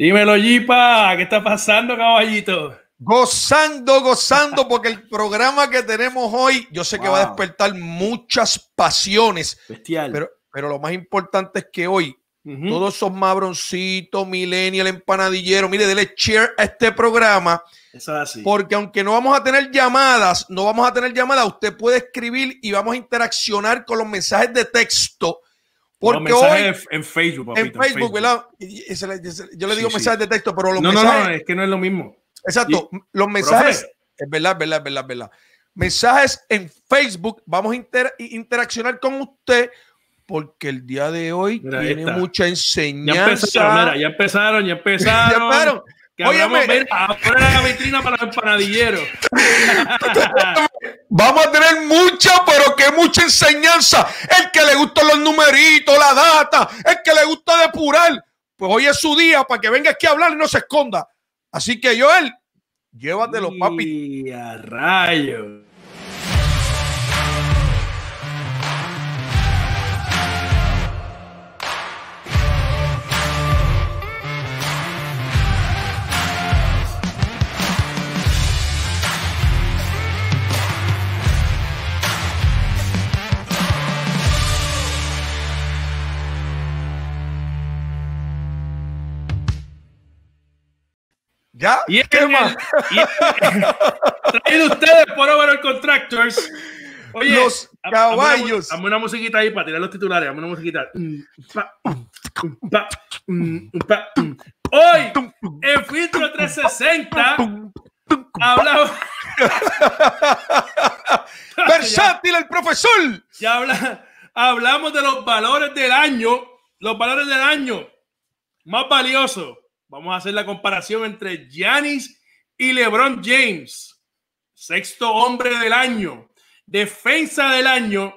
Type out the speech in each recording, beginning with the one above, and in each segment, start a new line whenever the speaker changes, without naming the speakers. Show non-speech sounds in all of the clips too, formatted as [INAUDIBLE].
Dímelo, Yipa, ¿qué
está pasando, caballito? Gozando, gozando, porque el programa que tenemos hoy, yo sé que va a despertar muchas pasiones. Bestial. Pero, pero lo más importante es que hoy, todos esos mabroncitos, millennial, empanadillero, mire, dele share a este programa. Eso es así. Porque aunque no vamos a tener llamadas, no vamos a tener llamadas, usted puede escribir y vamos a interaccionar con los mensajes de texto porque hoy, en Facebook, en Facebook, ¿verdad? yo le digo mensajes de texto, pero los no, No, no, es que no es lo mismo. Exacto. los mensajes. es verdad, verdad, verdad, verdad. Mensajes en Facebook. Vamos a interaccionar con usted porque el día de hoy tiene mucha
enseñanza. ya empezaron, ya empezaron. [LAUGHS] ya empezaron. Eh, la vitrina para el [LAUGHS]
Vamos a tener mucha, pero que mucha enseñanza. El que le gustan los numeritos, la data, el que le gusta depurar, pues hoy es su día para que venga aquí a hablar y no se esconda. Así que Joel, llévatelo, papi. Y a
¿Ya? Y ¿Qué más? [LAUGHS] ustedes por Overall Contractors. Oye, los caballos. Dame una, musiquita ahí para tirar los titulares. Dame una musiquita. Hoy, en Filtro 360, hablamos. [LAUGHS] Versátil el profesor. Ya hablamos de los valores del año. Los valores del año más valiosos Vamos a hacer la comparación entre Giannis y LeBron James. Sexto hombre del año, defensa del año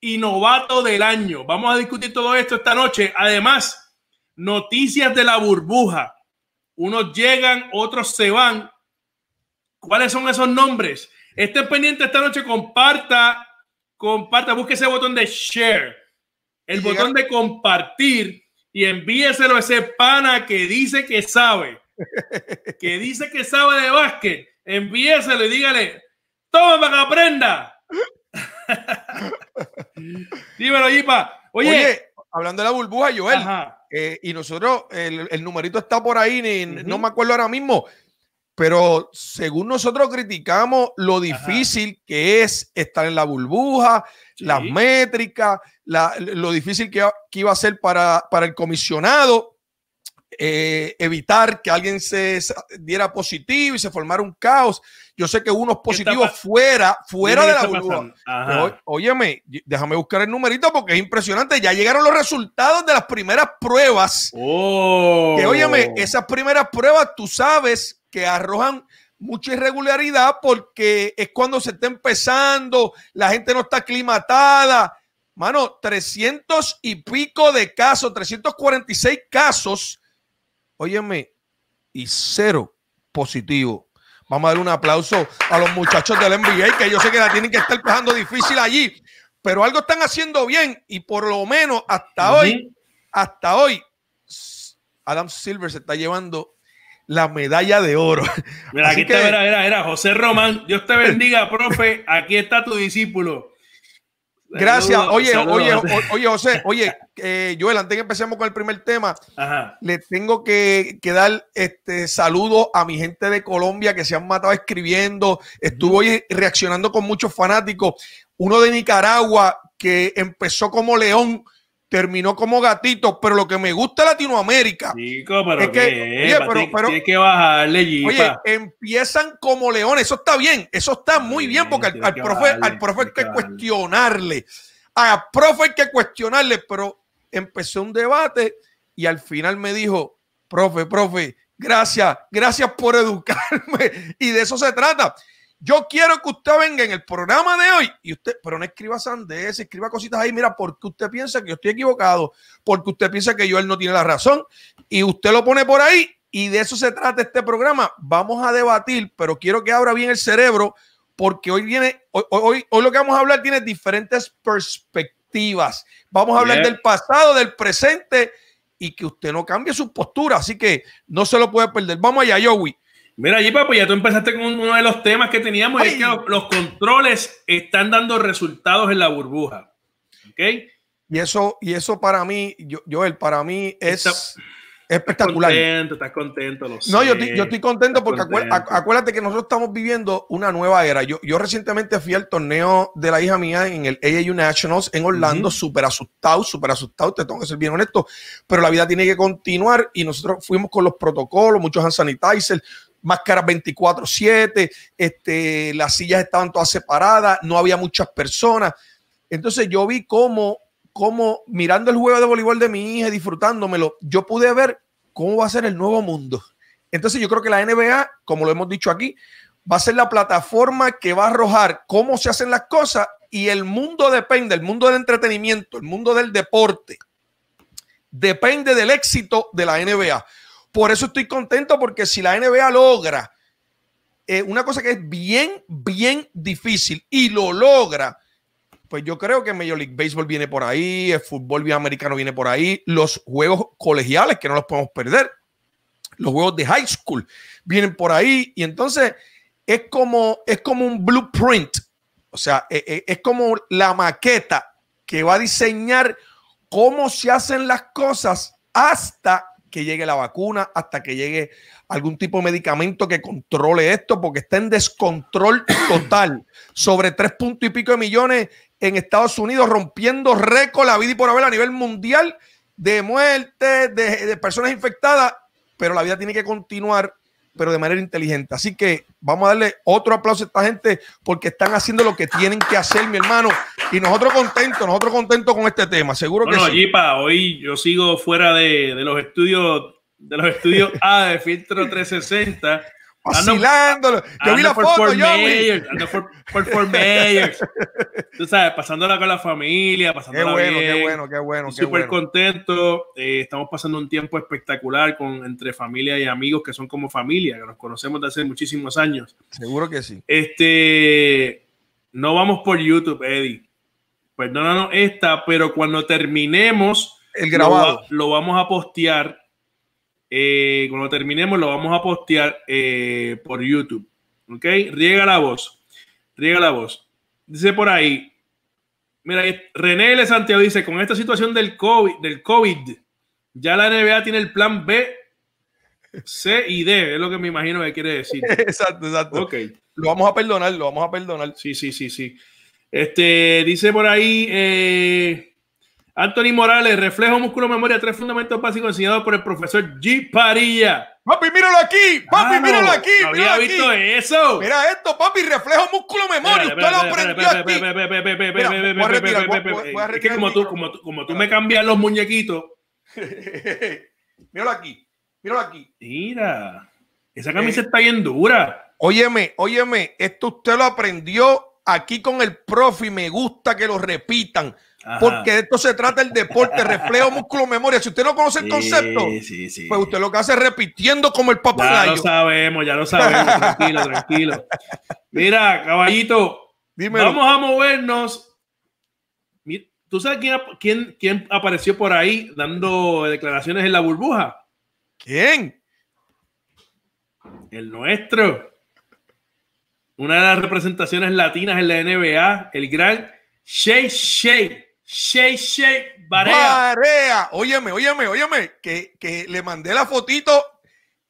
y novato del año. Vamos a discutir todo esto esta noche. Además, noticias de la burbuja. Unos llegan, otros se van. ¿Cuáles son esos nombres? Estén pendientes esta noche, comparta, comparta, busque ese botón de share, el botón de compartir y envíeselo a ese pana que dice que sabe, [LAUGHS] que dice que sabe de básquet. Envíeselo y dígale, toma para que aprenda.
[LAUGHS] Dímelo, Yipa. Oye, Oye, hablando de la burbuja, Joel, eh, y nosotros, el, numerito está por ahí, no me acuerdo ahora mismo, pero según nosotros criticamos lo difícil que es estar en la burbuja, las métricas, lo difícil que, iba a ser para, el comisionado eh, evitar que alguien se diera positivo y se formara un caos. Yo sé que unos positivos fuera, fuera de la
burbuja.
óyeme, déjame buscar el numerito porque es impresionante. Ya llegaron los resultados de las primeras pruebas. Oh. óyeme, esas primeras pruebas tú sabes que arrojan mucha irregularidad porque es cuando se está empezando, la gente no está aclimatada mano, 300 y pico de casos, 346 casos. Óyeme, y cero positivo. Vamos a dar un aplauso a los muchachos del NBA, que yo sé que la tienen que estar pasando difícil allí, pero algo están haciendo bien y por lo menos hasta hoy, hasta hoy, Adam Silver se está llevando la medalla de oro.
Mira, aquí está, era, era José Román, Dios te [LAUGHS] bendiga, profe,
aquí está tu discípulo. Gracias. Oye, oye, oye, José, oye, eh, Joel, antes que empecemos con el primer tema, le tengo que, dar este saludo a mi gente de Colombia que se han matado escribiendo. Estuvo hoy reaccionando con muchos fanáticos. Uno de Nicaragua que empezó como león, terminó como gatito, pero lo que me gusta Latinoamérica.
Chico, pero es que, que bajarle, Oye,
empiezan como leones, eso está bien, eso está muy bien, porque al, profe, al, profe, hay que, cuestionarle, al profe hay que cuestionarle, pero empezó un debate y al final me dijo, profe, profe, gracias, gracias por educarme [LAUGHS] y de eso se trata. Yo quiero que usted venga en el programa de hoy y usted, pero no escriba sandés, escriba cositas ahí. Mira, porque usted piensa que yo estoy equivocado, porque usted piensa que yo él no tiene la razón y usted lo pone por ahí y de eso se trata este programa. Vamos a debatir, pero quiero que abra bien el cerebro porque hoy viene, hoy, hoy, lo que vamos a hablar tiene diferentes perspectivas. Vamos a hablar del pasado, del presente y que usted no cambie su postura. Así que no se lo puede perder. Vamos allá, Joey. Mira, Jipa, pues ya tú empezaste con uno de los temas que teníamos, es que los, controles
están dando resultados en la burbuja. ¿Ok?
Y eso, y eso para mí, yo, Joel, para mí es espectacular. Estás contento, estás contento. no, yo, estoy, yo, estoy, contento porque Acuérdate, que nosotros estamos viviendo una nueva era. Yo, yo recientemente fui al torneo de la hija mía en el AAU Nationals en Orlando, súper asustado, súper asustado, te tengo que ser bien honesto, pero la vida tiene que continuar y nosotros fuimos con los protocolos, muchos hand sanitizer máscaras 24/7, este, las sillas estaban todas separadas, no había muchas personas. Entonces yo vi cómo, cómo mirando el juego de voleibol de mi hija, disfrutándomelo, yo pude ver cómo va a ser el nuevo mundo. Entonces yo creo que la NBA, como lo hemos dicho aquí, va a ser la plataforma que va a arrojar cómo se hacen las cosas y el mundo depende, el mundo del entretenimiento, el mundo del deporte, depende del éxito de la NBA. Por eso estoy contento porque si la NBA logra eh, una cosa que es bien, bien difícil y lo logra, pues yo creo que Major League Baseball viene por ahí, el fútbol americano viene por ahí, los juegos colegiales que no los podemos perder, los juegos de high school vienen por ahí y entonces es como, es como un blueprint, o sea, eh, eh, es como la maqueta que va a diseñar cómo se hacen las cosas hasta que llegue la vacuna, hasta que llegue algún tipo de medicamento que controle esto, porque está en descontrol [COUGHS] total. Sobre tres puntos y pico de millones en Estados Unidos, rompiendo récord la vida y por haber a nivel mundial de muertes, de, de personas infectadas, pero la vida tiene que continuar pero de manera inteligente. Así que vamos a darle otro aplauso a esta gente porque están haciendo lo que tienen que hacer, mi hermano. Y nosotros contentos, nosotros contentos con este tema, seguro que sí.
Gipa, hoy yo sigo fuera de, los estudios de los estudios A de Filtro 360 vacilándolo. Yo vi la foto, yo. Ando por, por, [LAUGHS] Tú sabes, pasándola con la familia, pasándola qué bueno, Qué bueno,
qué bueno, Súper
contento. Eh, estamos pasando un tiempo espectacular con, entre familia y amigos que son como familia, que nos conocemos desde hace muchísimos años.
Seguro que sí.
Este, no vamos por YouTube, Eddie. Perdónanos pues esta, pero cuando terminemos
el grabado.
lo, vamos a postear eh, cuando terminemos, lo vamos a postear eh, por YouTube. ¿Ok? Riega la voz. Riega la voz. Dice por ahí. Mira, René L. Santiago dice: con esta situación del COVID, del COVID, ya la NBA tiene el plan B, C y D. Es lo que me imagino que quiere decir. [LAUGHS]
Exacto, exacto. Ok. Lo vamos a perdonar, lo vamos a perdonar. Sí, sí, sí,
sí. Este, dice por ahí. Eh, Anthony Morales, reflejo, músculo, memoria, tres fundamentos básicos enseñados por el profesor G. Parilla. Papi, míralo aquí, papi, míralo aquí. No había visto eso. Mira esto, papi, reflejo, músculo, memoria. Usted lo aprendió Es que como tú, como, como tú me cambias los
muñequitos. [LAUGHS] míralo aquí, míralo aquí. Mira, esa eh, camisa está bien dura. Óyeme, óyeme, esto usted lo aprendió aquí con el profe. Y Me gusta que lo repitan. Porque esto se trata el deporte, reflejo, [LAUGHS] músculo, memoria. Si usted no conoce el concepto,
pues
usted lo que hace es repitiendo como el papagayo. Ya lo
sabemos, ya lo sabemos. [LAUGHS] tranquilo, tranquilo.
Mira, caballito,
vamos a movernos. ¿Tú sabes quién, quién, quién apareció por ahí dando declaraciones en la burbuja? ¿Quién? El nuestro. Una de las representaciones latinas en la
NBA, el gran Shea Shea Shay Shay Barea. Barea. Óyeme, óyeme, óyeme, que, que le mandé la fotito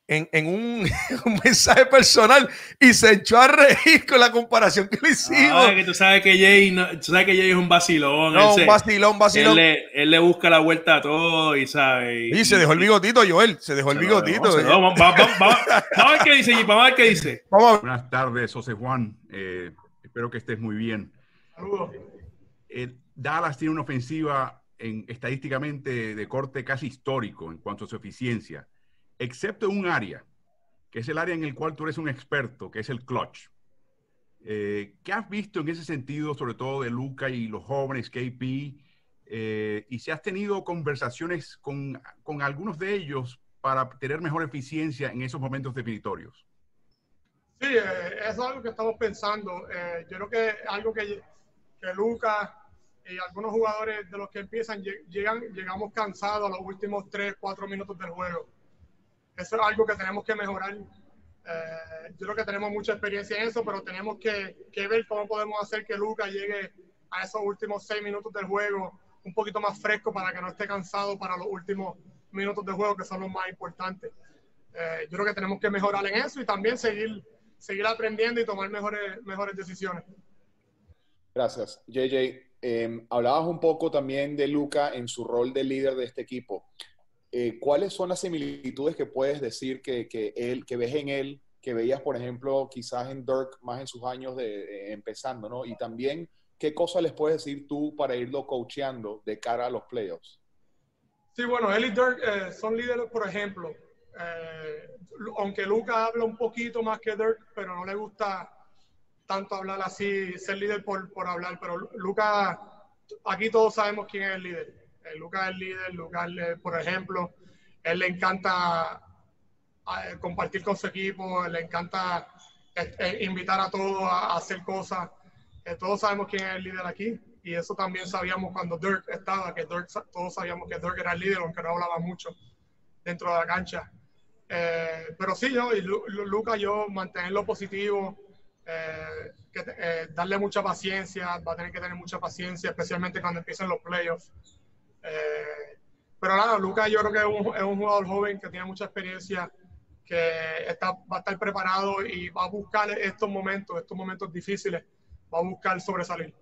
en, en un, [LAUGHS] mensaje personal y se echó a reír con la comparación que le ah, hicimos. Ah, que
tú sabes que Jay, sabes que Jay es un vacilón. No, él un vacilón, vacilón. Él le, busca la vuelta a todo y sabe. Y, se dejó el bigotito, Joel. Se dejó el bigotito. Vamos, a ver qué dice, Vamos a ver qué dice. Buenas tardes, José Juan. Eh, espero que estés muy bien. Saludos. Dallas tiene una ofensiva en, estadísticamente de corte casi histórico en cuanto a su eficiencia, excepto un área, que es el área en el cual tú eres un experto, que es el clutch. Eh, ¿Qué has visto en ese sentido, sobre todo de Luca y los jóvenes, KP? Eh, y si has tenido conversaciones con, algunos de ellos para tener mejor eficiencia en esos momentos definitorios.
Sí, eh, es algo que estamos pensando. yo creo que algo que, que y eh, algunos jugadores de los que empiezan llegan, llegamos cansados a los últimos 3, 4 minutos del juego. Eso es algo que tenemos que mejorar. Eh, yo creo que tenemos mucha experiencia en eso, pero tenemos que, ver cómo podemos hacer que Luca llegue a esos últimos 6 minutos del juego un poquito más fresco para que no esté cansado para los últimos minutos de juego, que son los más importantes. Eh, yo creo que tenemos que mejorar en eso y también seguir, seguir aprendiendo y tomar mejores, mejores decisiones.
Gracias. JJ, Em, hablabas un poco también de Luca en su rol de líder de este equipo. Eh, ¿Cuáles son las similitudes que puedes decir que, que, que ves en él, que veías, por ejemplo, quizás en Dirk más en sus años de, empezando, ¿no? Y también, ¿qué cosas les puedes decir tú para irlo coacheando de cara a los playoffs?
Sí, bueno, él y Dirk eh, son líderes, por ejemplo. Eh, aunque Luca habla un poquito más que Dirk, pero no le gusta tanto hablar así, ser líder por, por hablar, pero Luca aquí todos sabemos quién es el líder. Eh, Luca es el líder, Luca eh, por ejemplo, él le encanta ah, eh, compartir con su equipo, le encanta invitar a todos a, hacer cosas. todos sabemos quién es el líder aquí y eso también sabíamos cuando Dirk estaba, que Dirk, todos sabíamos que Dirk era el líder, aunque no hablaba mucho dentro de la cancha. pero sí, yo y Luca yo mantenerlo positivo, eh, eh, darle mucha paciencia, va a tener que tener mucha paciencia, especialmente cuando empiecen los playoffs. Eh, pero nada, Lucas yo creo que es un, jugador joven que tiene mucha experiencia, que está, va a estar preparado y va a buscar estos momentos, estos momentos difíciles, va a buscar sobresalir.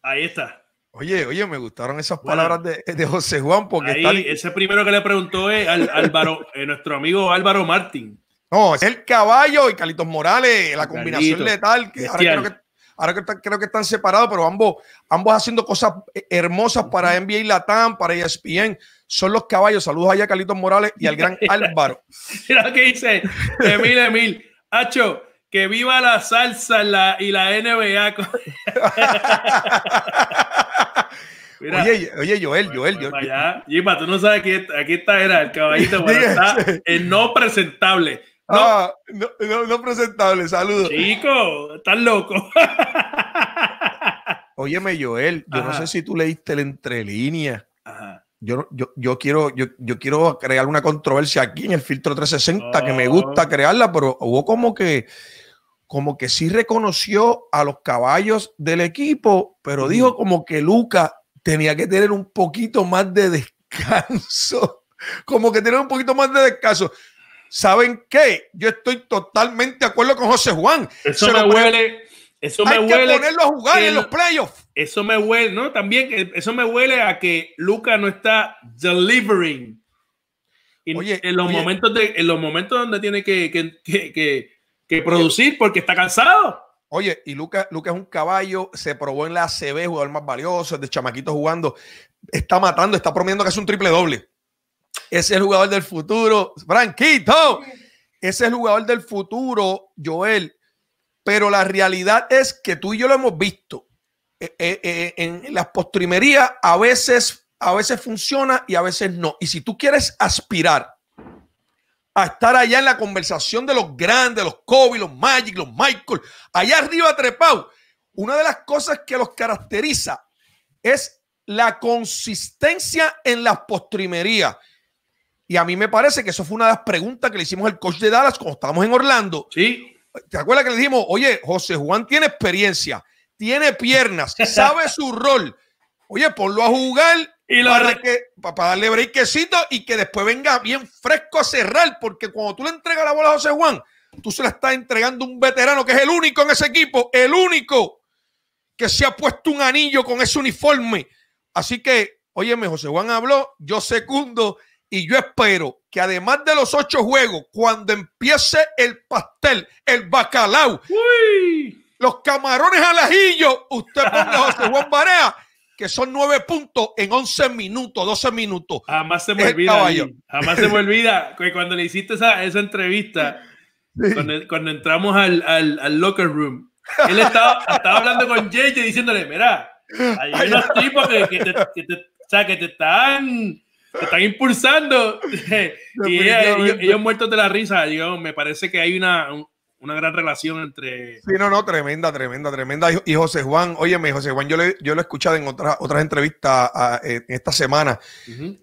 Ahí está. Oye, oye, me gustaron esas palabras de, José Juan, porque
ese primero que le preguntó es al, Álvaro, nuestro amigo Álvaro Martín.
No, es el caballo y Calitos Morales, la combinación letal. Que ahora, creo que, ahora creo, que, creo que, están separados, pero ambos, ambos haciendo cosas eh, hermosas para NBA y Latam, para ESPN. Son los caballos. Saludos allá a Carlitos Morales y al gran [LAUGHS] Álvaro. [LAUGHS]
Mira lo que dice Emil Emil. Hacho, que viva la salsa y la NBA. [LAUGHS] oye, oye, Joel, Joel, Joel. Allá. tú no sabes que aquí está, era el caballito, bueno está en no
presentable. Ah, no. no, no, presentable, saludos. Chico, estás loco. [LAUGHS] Óyeme, Joel, yo no sé si tú leíste la entrelínea Yo, yo, yo, quiero, yo, quiero crear una controversia aquí en el filtro 360, que me gusta oh. crearla, pero hubo como que, como que sí reconoció a los caballos del equipo, pero dijo como que Luca tenía que tener un poquito más de descanso. [LAUGHS] Como que tener un poquito más de descanso. ¿Saben qué? Yo estoy totalmente de acuerdo con José Juan. Eso me huele. Eso me huele. Que ponerlo a jugar en los
playoffs. Eso me huele, ¿no? También, eso me huele a que Luca no está delivering. En, en los momentos de, en los
momentos donde tiene que, que, que producir porque está cansado. Oye, y Lucas Luca es un caballo, se probó en la ACB, jugador más valioso, de chamaquito jugando, está matando, está promediando es un triple doble es el jugador del futuro. Franquito, es el jugador del futuro, Joel. Pero la realidad es que tú y yo lo hemos visto. Eh, eh, eh, en las postrimerías a veces, a veces funciona y a veces no. Y si tú quieres aspirar a estar allá en la conversación de los grandes, los Kobe, los Magic, los Michael, allá arriba trepado. Una de las cosas que los caracteriza es la consistencia en las postrimerías. Y a mí me parece que eso fue una de las preguntas que le hicimos al coach de Dallas cuando estábamos en Orlando. Sí. ¿Te acuerdas que le dijimos, oye, José Juan tiene experiencia, tiene piernas, [LAUGHS] sabe su rol? Oye, ponlo a jugar para, para darle brequecito y que después venga bien fresco a cerrar, porque cuando tú le entregas la bola a José Juan, tú se la estás entregando un veterano que es el único en ese equipo, el único que se ha puesto un anillo con ese uniforme. Así que, óyeme, José Juan habló, yo secundo y yo espero que además de los ocho juegos, cuando empiece el pastel, el bacalao, los camarones al ajillo, usted ponga José Juan Barea, que son nueve puntos en once minutos, doce minutos. Jamás se me olvida. Jamás se me olvida
que cuando le hiciste esa, esa entrevista, cuando, entramos al, locker room, él estaba, hablando con JJ diciéndole, mira, hay unos tipos que, te, que te que te están te están impulsando. [LAUGHS] y ellos, muertos de la risa. Yo, me parece que hay una, gran relación entre.
Sí, no, no, tremenda, tremenda, tremenda. Y, José Juan, óyeme, José Juan, yo, le, yo lo he escuchado en otras otras entrevistas eh, en esta semana.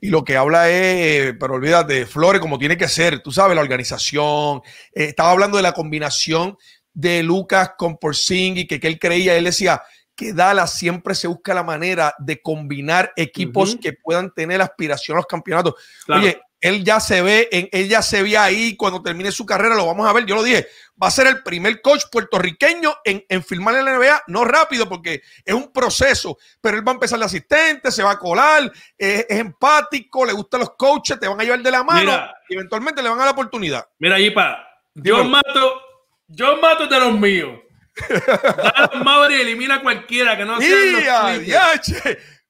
Y lo que habla es, eh, pero olvídate, Flores, como tiene que ser, tú sabes, la organización. Eh, estaba hablando de la combinación de Lucas con Y que, que él creía, él decía que Dallas siempre se busca la manera de combinar equipos que puedan tener aspiración a los campeonatos. Oye, él ya se ve, él ya se ve ahí cuando termine su carrera, lo vamos a ver, yo lo dije, va a ser el primer coach puertorriqueño en, firmar en la NBA, no rápido porque es un proceso, pero él va a empezar de asistente, se va a colar, es, empático, le gustan los coaches, te van a llevar de la mano y eventualmente le van a dar la oportunidad. Mira, Yipa, Dios mato, yo mato de los míos.
Dallas Maverick elimina a cualquiera que no sea.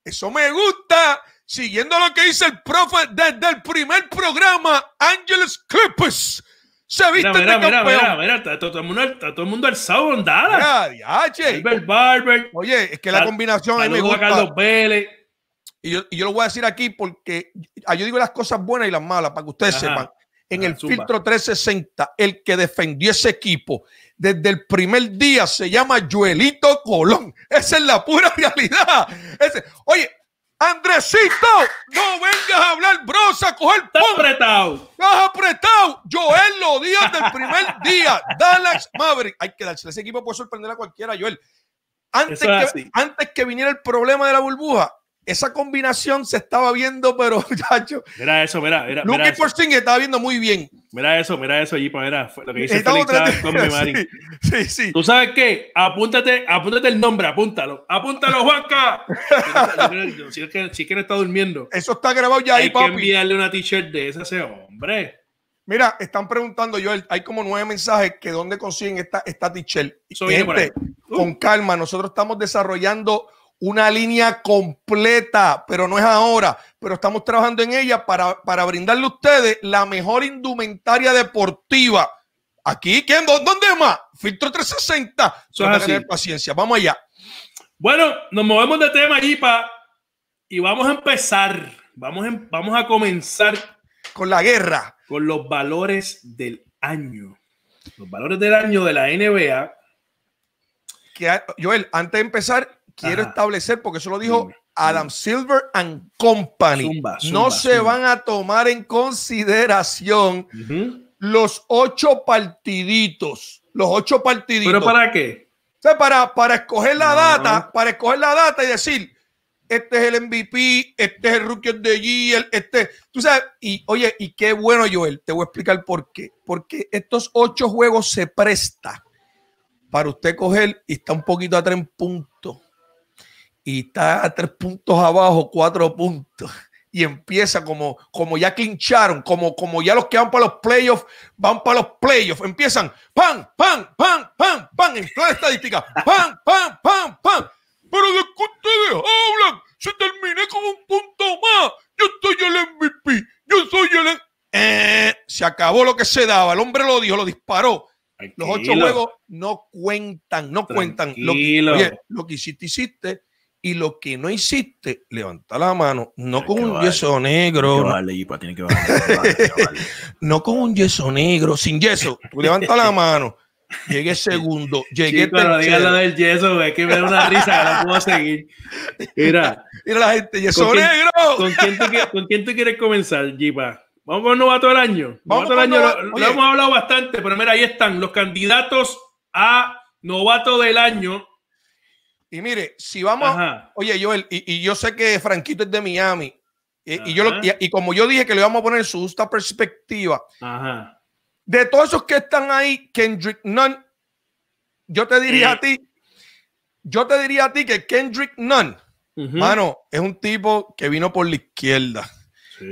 Eso me gusta. Siguiendo lo que dice el profe desde el primer programa, Angeles Clippers se viste mira, mira, de campeón. Mira, mira,
mira, está, todo, el mundo, está todo el mundo alzado en Dallas.
Gilbert Barber. Oye, es que la, combinación ahí me gusta. Carlos Vélez. Y yo, y yo, lo voy a decir aquí porque ah, yo digo las cosas buenas y las malas para que ustedes sepan en el filtro 360, el que defendió ese equipo desde el primer día se llama Joelito Colón. Esa es la pura [LAUGHS] realidad. oye, Andresito, no vengas a hablar brosa, coger Estás apretado. Estás apretado. Joel lo dio desde el primer [LAUGHS] día. Dallas Maverick. Hay que darse. Ese equipo puede sorprender a cualquiera, Joel. Antes, antes que viniera el problema de la burbuja, esa combinación se estaba viendo, pero [LAUGHS]
Mira eso, mira, mira. Luke
mira estaba viendo muy bien. Mira
eso, mira eso, Yipa, mira lo que dice el con mi sí, sí, sí. ¿Tú sabes qué? Apúntate, apúntate el nombre, apúntalo. Apúntalo, Juanca. [LAUGHS] si, es que, que no está
durmiendo. Eso está grabado ya ahí, Hay que enviarle
una t-shirt de ese, ese
hombre. Mira, están preguntando, yo hay como nueve mensajes que dónde consiguen esta, esta t-shirt. Gente, con uh. calma, nosotros estamos desarrollando una línea completa, pero no es ahora, pero estamos trabajando en ella para, brindarle a ustedes la mejor indumentaria deportiva. Aquí, ¿quién? ¿Dónde más? Filtro 360. Solo tener paciencia. Vamos allá. Bueno, nos movemos de tema, Ipa, y vamos a
empezar. Vamos, em, vamos a comenzar con la guerra. Con los valores
del año. Los valores del año de la NBA. Que, Joel, antes de empezar, quiero establecer, porque eso lo dijo Adam Silver and Company. no se van a tomar en consideración los ocho partiditos. Los ocho partiditos. ¿Pero para qué? para, para escoger la data, para escoger la data y decir, este es el MVP, este es el rookie of the este, tú sabes, y oye, y qué bueno Joel, te voy a explicar por qué, porque estos ocho juegos se presta para usted coger y está un poquito atrás en puntos y está a tres puntos abajo, cuatro puntos. Y empieza como, como ya clincharon, como, como ya los que van para los playoffs, van para los playoffs. Empiezan, pam, pam, pam! pam pam en plan estadística, pam pam pam pam Pero de que ustedes hablan, se termina con un punto más. Yo soy el MVP, yo soy el. E-. Eh, se acabó lo que se daba. El hombre lo dijo, lo disparó. Los ocho juegos no cuentan, no cuentan. Lo que, lo que hiciste, hiciste y lo que no hiciste, levanta la mano, no con un yeso negro. no. con un yeso negro, sin yeso, levanta la mano. Llegué segundo, llegué tercero. del
yeso, es que me da una risa, no
puedo seguir. Mira,
mira la gente, yeso negro. ¿con, quién tú, quieres comenzar, Jipa? Vamos con novato del año. Vamos novato del año, lo hemos hablado bastante, pero mira, ahí están los candidatos a novato del año
y mire, si vamos, oye Joel, y, yo sé que Franquito es de Miami, eh, y, yo y, como yo dije que le vamos a poner su justa perspectiva, de todos esos que están ahí, Kendrick Nunn, yo te diría a ti, yo te diría a ti que Kendrick Nunn, mano, es un tipo que vino por la izquierda,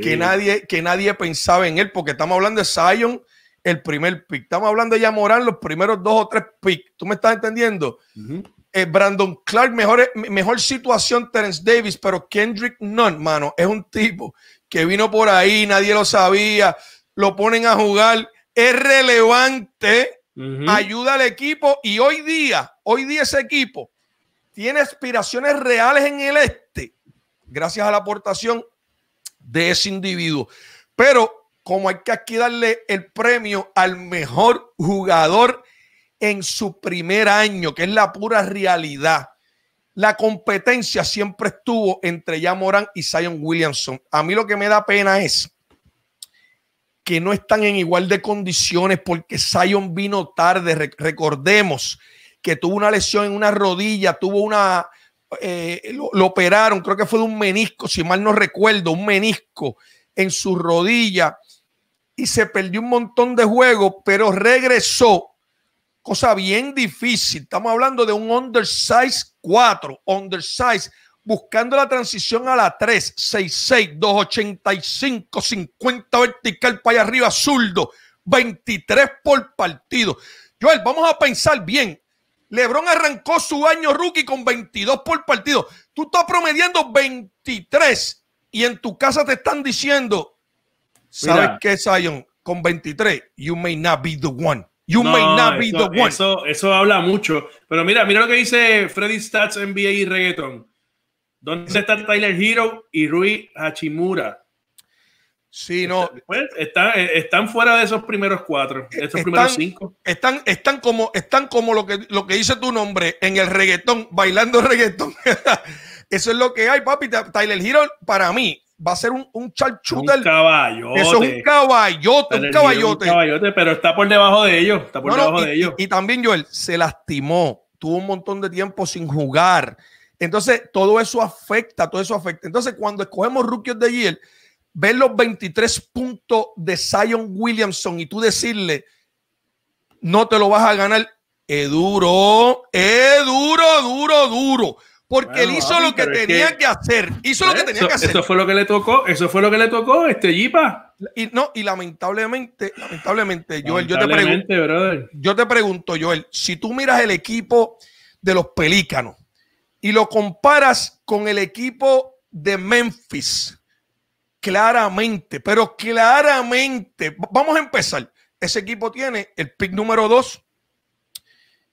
que, nadie, que nadie pensaba en él, porque estamos hablando de Zion, el primer pick. Estamos hablando de Yamorán los primeros dos o tres picks. ¿Tú me estás entendiendo? Eh, Brandon Clark, mejor, mejor situación Terence Davis, pero Kendrick Nunn, mano, es un tipo que vino por ahí, nadie lo sabía, lo ponen a jugar, es relevante, ayuda al equipo y hoy día, hoy día ese equipo tiene aspiraciones reales en el este, gracias a la aportación de ese individuo. Pero como hay que aquí darle el premio al mejor jugador en su primer año, que es la pura realidad. La competencia siempre estuvo entre ya Morán y Zion Williamson. A mí lo que me da pena es que no están en igual de condiciones porque Zion vino tarde. recordemos que tuvo una lesión en una rodilla, tuvo una, eh, lo, lo, operaron, creo que fue de un menisco, si mal no recuerdo, un menisco en su rodilla y se perdió un montón de juegos, pero regresó cosa bien difícil. Estamos hablando de un undersize 4, undersize, buscando la transición a la 3, 6, 6, 2-85, 50 vertical para allá arriba, zurdo, 23 por partido. Joel, vamos a pensar bien. Lebron arrancó su año rookie con 22 por partido. Tú estás promediando 23 y en tu casa te están diciendo, ¿sabes qué, Zion? Con 23, you may not be the one. You not be eso, the
one. Eso, habla mucho. Pero mira, mira lo que dice Freddy Stats NBA y Reggaeton. ¿Dónde está este- Tyler Hero y Rui Hachimura? Sí, este, no. Pues, eh, están, fuera de esos primeros
cuatro, esos están, primeros cinco. Están, están como, están como lo, que, lo que dice tu nombre en el reggaetón, bailando reggaetón. [LAUGHS] Eso es lo que hay, papi. Tyler Hero, para mí, va a ser un, un Un caballote. Eso es un caballote, un caballote. Un caballote, pero está por debajo de ellos. Está por debajo y, de ellos. Y, también Joel se lastimó. Tuvo un montón de tiempo sin jugar. Entonces, todo eso afecta, todo eso afecta. Entonces, cuando escogemos rookies de Year, ver los 23 puntos de Zion Williamson y tú decirle, no te lo vas a ganar, es duro, es duro, duro, duro. Porque él hizo lo que tenía que, hacer. Hizo lo que ¿Eh? tenía que hacer. Eso fue lo que le tocó. Eso fue lo que le tocó, este Jipa. Y no, y lamentablemente, lamentablemente, Joel, yo te pregunto. Yo te pregunto, Joel, si tú miras el equipo de los Pelícanos y lo comparas con el equipo de Memphis, claramente, pero claramente, vamos a empezar. Ese equipo tiene el pick número 2,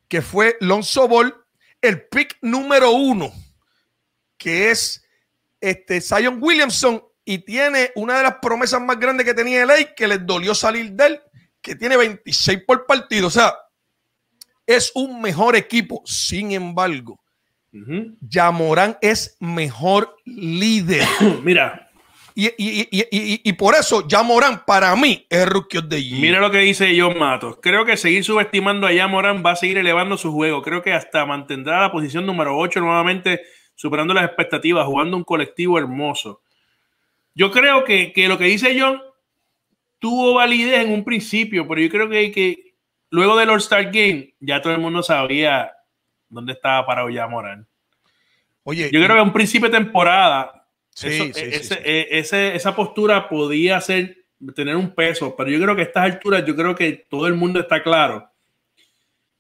que fue Lonzo Ball el pick número uno, que es este Zion Williamson, y tiene una de las promesas más grandes que tenía el que les dolió salir de él, que tiene 26 por partido. O sea, es un mejor equipo. Sin embargo, ya es mejor líder. [COUGHS] Mira, y, por eso ya para mí es rookie de Mira
lo que dice John Matos. Creo que seguir subestimando a ya va a seguir elevando su juego. Creo que hasta mantendrá la posición número 8 nuevamente, superando las expectativas, jugando un colectivo hermoso. Yo creo que, lo que dice John tuvo validez en un principio, pero yo creo que, que luego del All-Star Game ya todo el mundo sabía dónde estaba parado ya Oye, yo creo que a un principio de temporada e, e, esa postura podía ser, tener un peso, pero yo creo que a estas alturas, yo creo que todo el mundo está claro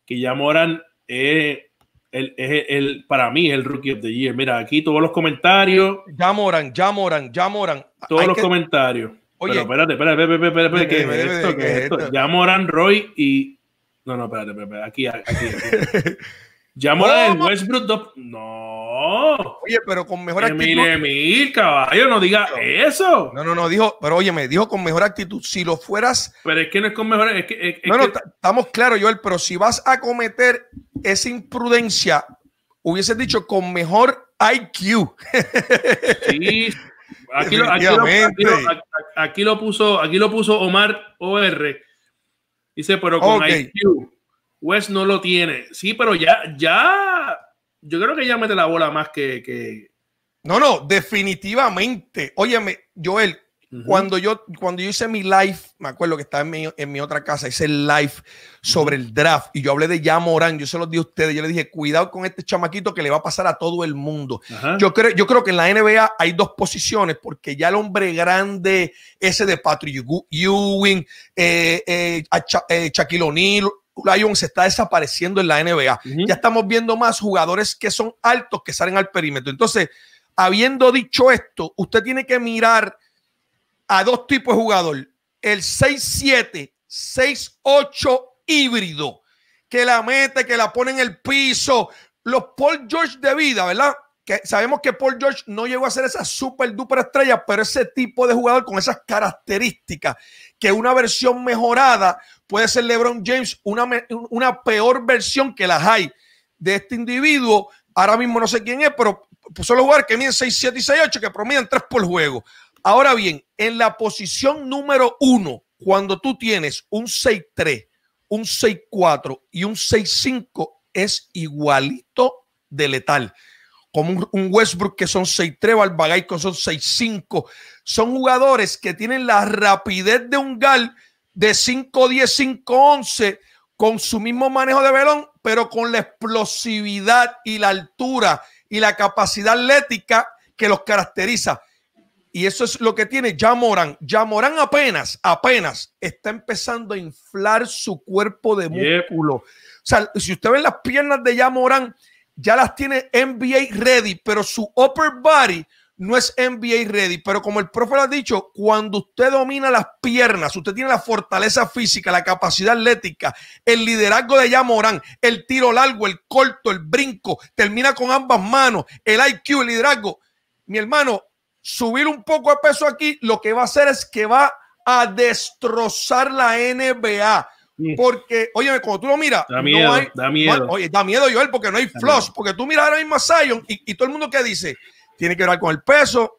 que ya Moran es, el, es el, para mí el Rookie of the Year. Mira, aquí todos los comentarios. Eh, ya Moran, ya Moran,
ya Moran. Todos los
comentarios. Oye, pero espérate, espérate, espérate, espérate, espera ¿qué Ya Moran, Roy y... No, no, espérate, espérate, aquí. aquí. [LAUGHS] Llamó de Westbrook
No. Oye, pero con mejor actitud actitud.
Emil, caballo, no diga
eso. No, no, no, dijo, pero oye, me dijo con mejor actitud. Si lo fueras. Pero es que no es con mejor. Es que, estamos claros, Joel, pero si vas a cometer esa imprudencia, hubieses dicho con mejor IQ. sí. Aquí
lo, puso, aquí lo puso Omar OR. Dice, pero con IQ. West no lo tiene. Sí, pero ya, ya,
yo creo que ya mete la bola más que. No, no, definitivamente. Óyeme, Joel, cuando, yo, cuando hice mi live, me acuerdo que estaba en mi, otra casa, hice el live sobre el draft y yo hablé de ya Morán, yo se los di a ustedes, yo le dije, cuidado con este chamaquito que le va a pasar a todo el mundo. Yo creo, yo creo que en la NBA hay dos posiciones, porque ya el hombre grande, ese de Patrick Ewing, eh, eh, eh Shaquille O'Neal, se está desapareciendo en la NBA. Ya estamos viendo más jugadores que son altos que salen al perímetro. Entonces, habiendo dicho esto, usted tiene que mirar a dos tipos de jugador. El 6-7, 6-8 híbrido, que la mete, que la pone en el piso. Los Paul George de vida, ¿verdad? sabemos que Paul George no llegó a ser esa super duper estrella, pero ese tipo de jugador con esas características, que una versión mejorada puede ser LeBron James, una, peor versión que las hay de este individuo. Ahora mismo no sé quién es, pero solo jugar que miden 6, 7 y 6, 8, que promiden 3 por juego. Ahora bien, en la posición número 1, cuando tú tienes un 6-3, un 6-4 y un 6-5, es igualito de letal como un, Westbrook que son 6'3, Barbagay que son 6'5. Son jugadores que tienen la rapidez de un gal de 5-11, con su mismo manejo de velón, pero con la explosividad y la altura y la capacidad atlética que los caracteriza. Y eso es lo que tiene Ya Jamoran apenas, apenas está empezando a inflar su cuerpo de músculo. O sea, si usted ve las piernas de Jamoran, ya las tiene NBA ready, pero su upper body no es NBA ready. Pero como el profe lo ha dicho, cuando usted domina las piernas, usted tiene la fortaleza física, la capacidad atlética, el liderazgo de Yamorán, el tiro largo, el corto, el brinco, termina con ambas manos, el IQ, el liderazgo. Mi hermano, subir un poco de peso aquí, lo que va a hacer es que va a destrozar la NBA. Porque, oye, cuando tú lo miras, da miedo, da miedo. oye, da miedo, porque no hay floss. Porque tú miras ahora mismo a Zion y, y, todo el mundo que dice, tiene que ver con el peso.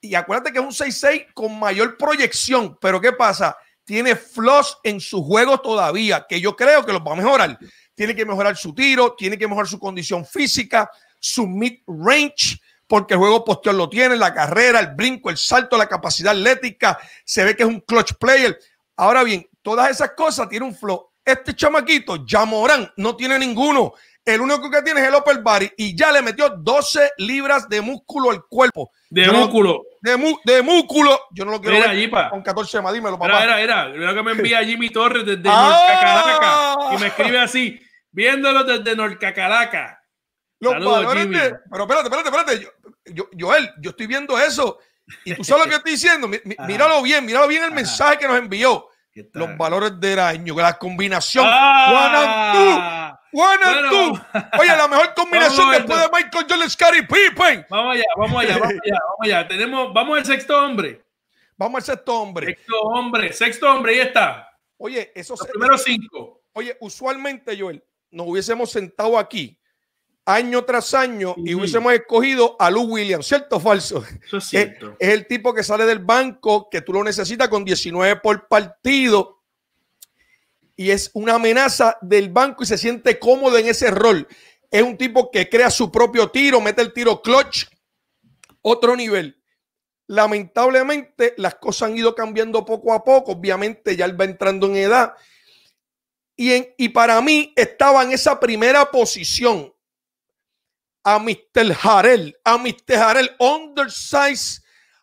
Y acuérdate que es un 6-6 con mayor proyección. Pero ¿qué pasa? Tiene flush en su juego todavía, que yo creo que lo va a mejorar. Tiene que mejorar su tiro, tiene que mejorar su condición física, su mid-range, porque el juego posterior lo tiene, la carrera, el brinco, el salto, la capacidad atlética. Se ve que es un clutch player. Ahora bien, Todas esas cosas tienen un flow. Este chamaquito, Jamorán, no tiene ninguno. El único que tiene es el upper body y ya le metió 12 libras de músculo al cuerpo. De músculo. de, de, músculo. Yo no lo quiero era, ver Yipa. con 14 más. Dímelo, papá. Era,
era, era. que me envía [LAUGHS] Jimmy Torres desde Norca, ah.
Norcacaraca
y me escribe así, viéndolo desde Norcacaraca.
Los Saludos, Jimmy. Pero espérate, espérate, espérate. Yo, yo, Joel, yo estoy viendo eso. Y tú sabes lo que estoy diciendo. Míralo bien, míralo bien el mensaje que nos envió. Los valores del año, la combinación. ¡Ah! One and two. two. Oye, la mejor combinación después pues. de Michael Jones Scary Pippen. Vamos allá, vamos allá, vamos allá, vamos allá. Tenemos, vamos al sexto hombre. Vamos al sexto hombre. Sexto hombre, sexto hombre, ahí está. Oye, esos. Los primeros cinco. Oye, usualmente, Joel, nos hubiésemos sentado aquí año tras año y hubiésemos escogido a Lou Williams, ¿cierto o falso? Eso es, cierto. Es, el tipo que sale del banco, que tú lo necesitas con 19 por partido y es una amenaza del banco y se siente cómodo en ese rol. Es un tipo que crea su propio tiro, mete el tiro clutch, otro nivel. Lamentablemente las cosas han ido cambiando poco a poco, obviamente ya él va entrando en edad. Y, y para mí estaba en esa primera posición, a Mr. Jarel, a Mr. Jarel, undersize,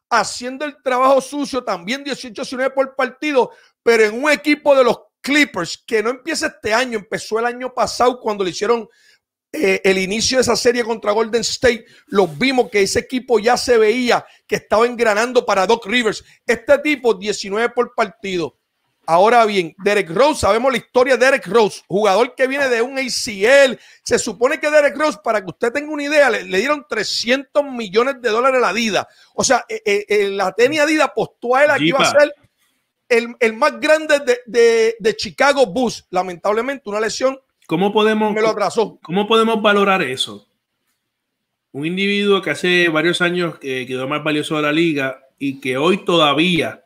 haciendo el trabajo sucio, también 18-19 por partido, pero en un equipo de los Clippers que no empieza este año, empezó el año pasado cuando le hicieron eh, el inicio de esa serie contra Golden State. Los vimos que ese equipo ya se veía que estaba engranando para Doc Rivers. Este tipo, 19 por partido. Ahora bien, Derek Rose, sabemos la historia de Derek Rose, jugador que viene de un ACL. Se supone que Derek Rose, para que usted tenga una idea, le, dieron 300 millones de dólares a la Dida. O sea, eh, eh, eh, la tenía Dida postual a él iba a ser el, más grande de, Chicago Bulls. Lamentablemente, una lesión ¿Cómo podemos, me lo abrazó. ¿Cómo podemos valorar eso?
Un individuo que hace varios años que quedó más valioso de la liga y que hoy todavía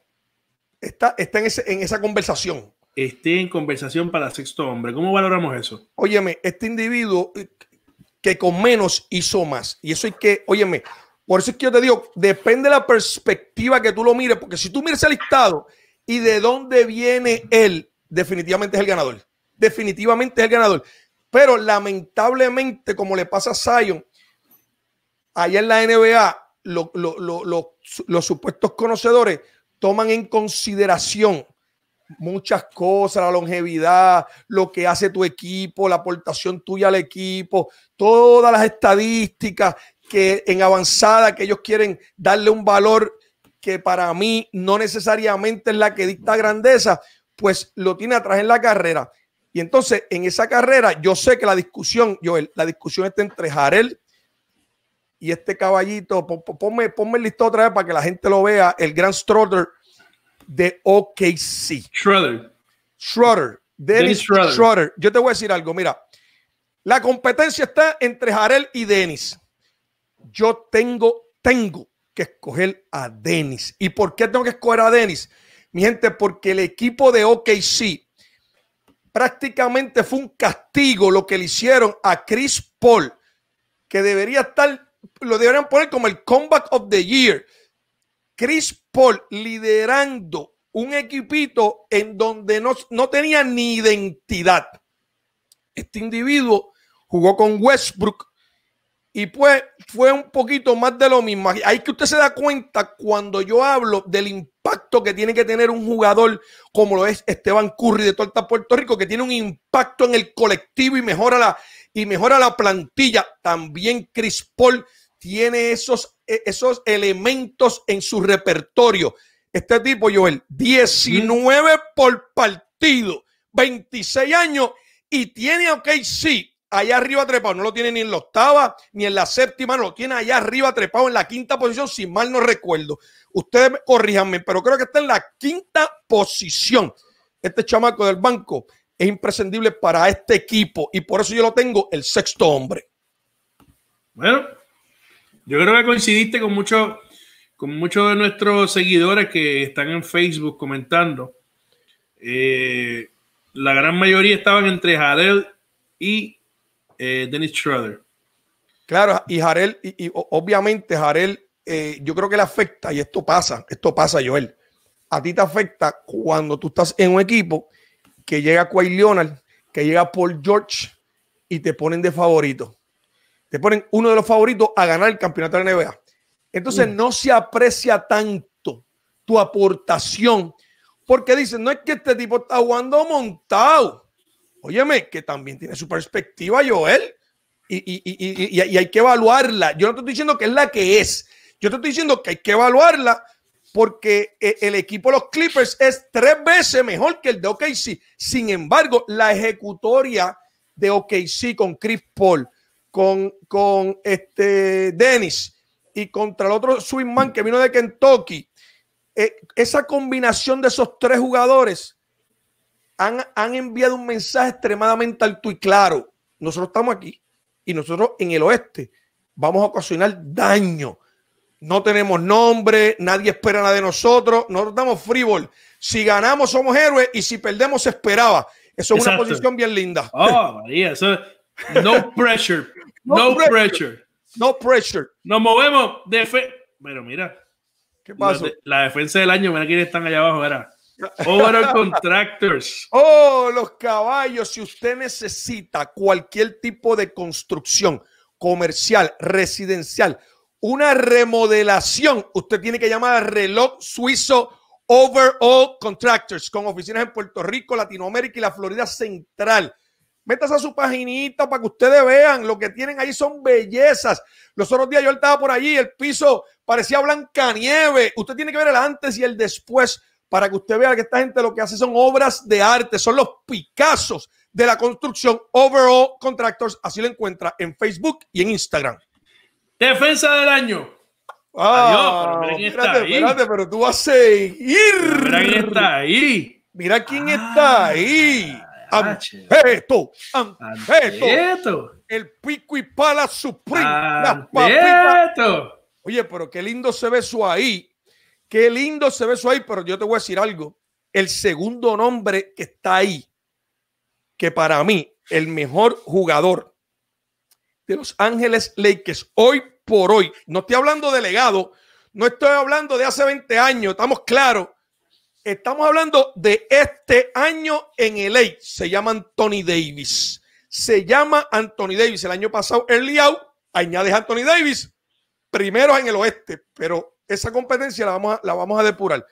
está, en, en esa conversación. Esté
en conversación para sexto hombre. ¿Cómo valoramos eso? Óyeme, este individuo eh, que con menos hizo más. Y eso es que, óyeme, por eso es que yo te digo, depende de la perspectiva que tú lo mires, porque si tú miras el listado y de dónde viene él, definitivamente es el ganador. Definitivamente es el ganador. Pero lamentablemente, como le pasa a Zion, allá en la NBA, los supuestos conocedores toman en consideración muchas cosas, la longevidad, lo que hace tu equipo, la aportación tuya al equipo, todas las estadísticas que en avanzada que ellos quieren darle un valor que para mí no necesariamente es la que dicta grandeza, pues lo tiene atrás en la carrera. Y entonces en esa carrera yo sé que la discusión, Joel, la discusión está entre Jarel y este caballito, ponme, el listo otra vez para que la gente lo vea, el gran Strutter de OKC. Schroeder. Schroeder. Dennis, Yo te voy a decir algo, mira, la competencia está entre Jarel y Dennis. Yo tengo, tengo que escoger a Dennis. ¿Y por qué tengo que escoger a Dennis? Mi gente, porque el equipo de OKC prácticamente fue un castigo lo que le hicieron a Chris Paul, que debería estar lo deberían poner como el comeback of the year. Chris Paul liderando un equipito en donde no, tenía ni identidad. Este individuo jugó con Westbrook y pues fue un poquito más de lo mismo. Ahí que usted se da cuenta cuando yo hablo del impacto que tiene que tener un jugador como lo es Esteban Curry de Torta Puerto Rico, que tiene un impacto en el colectivo y mejora la, y mejora la plantilla. También Chris Paul tiene esos, e, esos elementos en su repertorio. Este tipo, Joel, 19 por partido, 26 años y tiene ok, sí, allá arriba trepado. No lo tiene ni en la octava ni en la séptima, no lo tiene allá arriba trepado en la quinta posición, si mal no recuerdo. Ustedes corríjanme, pero creo que está en la quinta posición. Este chamaco del banco es imprescindible para este equipo y por eso yo lo tengo el sexto hombre. Bueno, yo creo que coincidiste con muchos con muchos de
nuestros seguidores que están en Facebook comentando. Eh, la gran mayoría estaban entre Jarel y eh, Dennis Schroeder.
Claro, y Jarel, y, obviamente Jarel, eh, yo creo que le afecta, y esto pasa, esto pasa, Joel. A ti te afecta cuando tú estás en un equipo que llega Kawhi Leonard, que llega Paul George y te ponen de favorito. Te ponen uno de los favoritos a ganar el campeonato de la NBA. Entonces mm. no se aprecia tanto tu aportación porque dicen, no es que este tipo está jugando montado. Óyeme, que también tiene su perspectiva, Joel, y, y, hay que evaluarla. Yo no estoy diciendo que es la que es. Yo te estoy diciendo que hay que evaluarla porque eh, el equipo de los Clippers es tres veces mejor que el de OKC. Sin embargo, la ejecutoria de OKC con Chris Paul, con, con este Dennis y contra el otro swingman que vino de Kentucky, eh, esa combinación de esos tres jugadores han, han enviado un mensaje extremadamente alto y claro. Nosotros estamos aquí y nosotros en el oeste vamos a ocasionar daño no tenemos nombre, nadie espera nada de nosotros, nosotros damos freebol. Si ganamos somos héroes y si perdemos se esperaba. Eso es una posición bien linda. Oh,
María, eso, [LAUGHS] no
pressure, no,
pressure. no pressure. Nos movemos de Pero mira, ¿qué pasó? La, defensa del año, mira quiénes están allá abajo, ¿verdad? [LAUGHS] Contractors.
Oh, los caballos. Si usted necesita cualquier tipo de construcción comercial, residencial una remodelación, usted tiene que llamar a reloj suizo Overall Contractors, con oficinas en Puerto Rico, Latinoamérica y la Florida Central. Métase a su paginita para que ustedes vean lo que tienen ahí son bellezas. Los otros días yo estaba por allí, el piso parecía nieve. Usted tiene que ver el antes y el después para que usted vea que esta gente lo que hace son obras de arte, son los picazos de la construcción. Overall Contractors, así lo encuentra en Facebook y en Instagram. Defensa del año. Ah, pero espérate, ahí. pero tú vas a seguir. Mira quién está ahí. Mira quién está ah, ahí. Ampeto, Ampeto. El pico y pala supreme. Oye, pero qué lindo se ve eso ahí. Qué lindo se ve eso ahí, pero yo te voy a decir algo. El segundo nombre que está ahí, que para mí, el mejor jugador de Los Ángeles Lakers hoy por hoy. No estoy hablando de legado, no estoy hablando de hace 20 años, estamos claros. Estamos hablando de este año en el LA. Se llama Anthony Davis. Se llama Anthony Davis. El año pasado, early out, añade Anthony Davis. Primero en el oeste, pero esa competencia la vamos a, la vamos a depurar.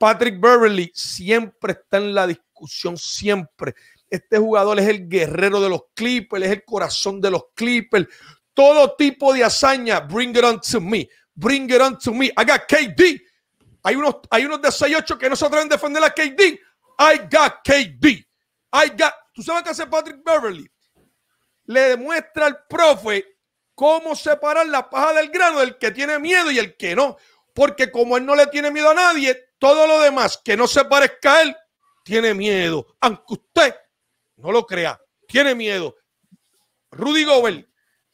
Patrick Beverly siempre está en la discusión, siempre. Este jugador es el guerrero de los Clippers, es el corazón de los Clippers. Todo tipo de hazaña, bring it on to me, bring it on to me. I got KD. Hay unos, hay unos de 6 que no se atreven a defender a KD. I got KD. I got. ¿Tú sabes qué hace Patrick Beverly? Le demuestra al profe cómo separar la paja del grano del que tiene miedo y el que no. Porque como él no le tiene miedo a nadie, todo lo demás que no se parezca a él tiene miedo. Aunque usted no lo crea. Tiene miedo. Rudy Gobert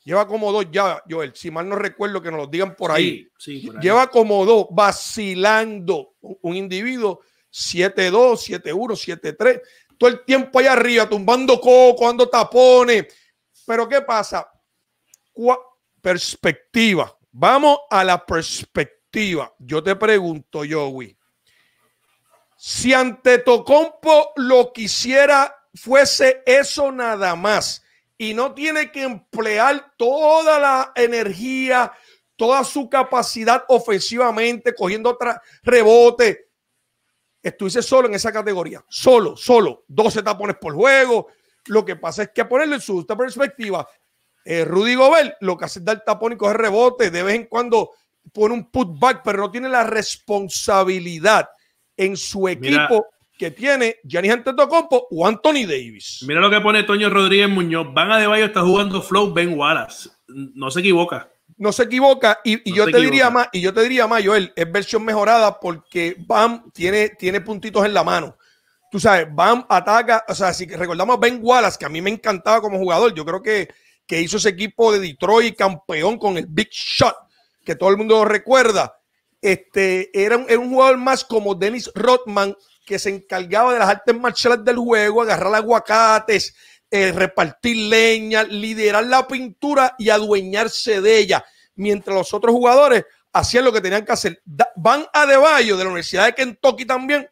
lleva como dos ya, Joel. Si mal no recuerdo que nos lo digan por ahí.
Sí, Lleva
como dos vacilando un individuo 7-2, 7-1, 7-3. Todo el tiempo allá arriba, tumbando coco, cuando tapones. Pero ¿qué pasa? perspectiva. Vamos a la perspectiva. Yo te pregunto, Joey. Si ante Tocompo lo quisiera fuese eso nada más y no tiene que emplear toda la energía, toda su capacidad ofensivamente, cogiendo otra rebote. Estuviese solo en esa categoría, solo, solo, 12 tapones por juego. Lo que pasa es que a ponerle su perspectiva, eh, Rudy Gobert lo que hace es dar tapón y coger rebote, de vez en cuando pone un putback, pero no tiene la responsabilidad en su equipo que tiene Giannis Antetokounmpo o Anthony Davis.
Mira lo que pone Toño Rodríguez Muñoz. Van a de está jugando flow Ben Wallace.
No se equivoca. No se equivoca y, yo te diría más y yo te diría más Joel, es versión mejorada porque Bam tiene tiene puntitos en la mano. Tú sabes, Bam ataca, o sea, si recordamos Ben Wallace que a mí me encantaba como jugador, yo creo que que hizo ese equipo de Detroit campeón con el Big Shot, que todo el mundo recuerda. Este era un, era un jugador más como Dennis Rodman que se encargaba de las artes marciales del juego, agarrar aguacates, eh, repartir leña, liderar la pintura y adueñarse de ella, mientras los otros jugadores hacían lo que tenían que hacer. van a De de la Universidad de Kentucky también.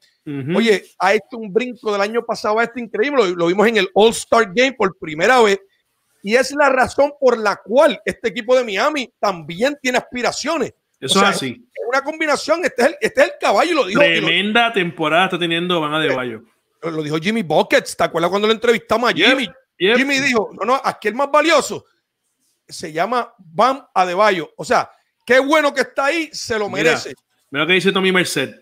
Oye, ha hecho un brinco del año pasado a este increíble, lo vimos en el All-Star Game por primera vez. Y es la razón por la cual este equipo de Miami también tiene aspiraciones eso es así. Es una combinación. Este es el, este caballo. Lo dijo, Tremenda temporada está teniendo Van Adebayo. Eh, lo dijo Jimmy Buckets. ¿Te acuerdas cuando lo entrevistamos a Jimmy? Jimmy dijo: No, no, aquí el más valioso se llama Van Adebayo. O sea, qué bueno que está ahí, se lo merece.
Mira, mira lo que dice Tommy Merced.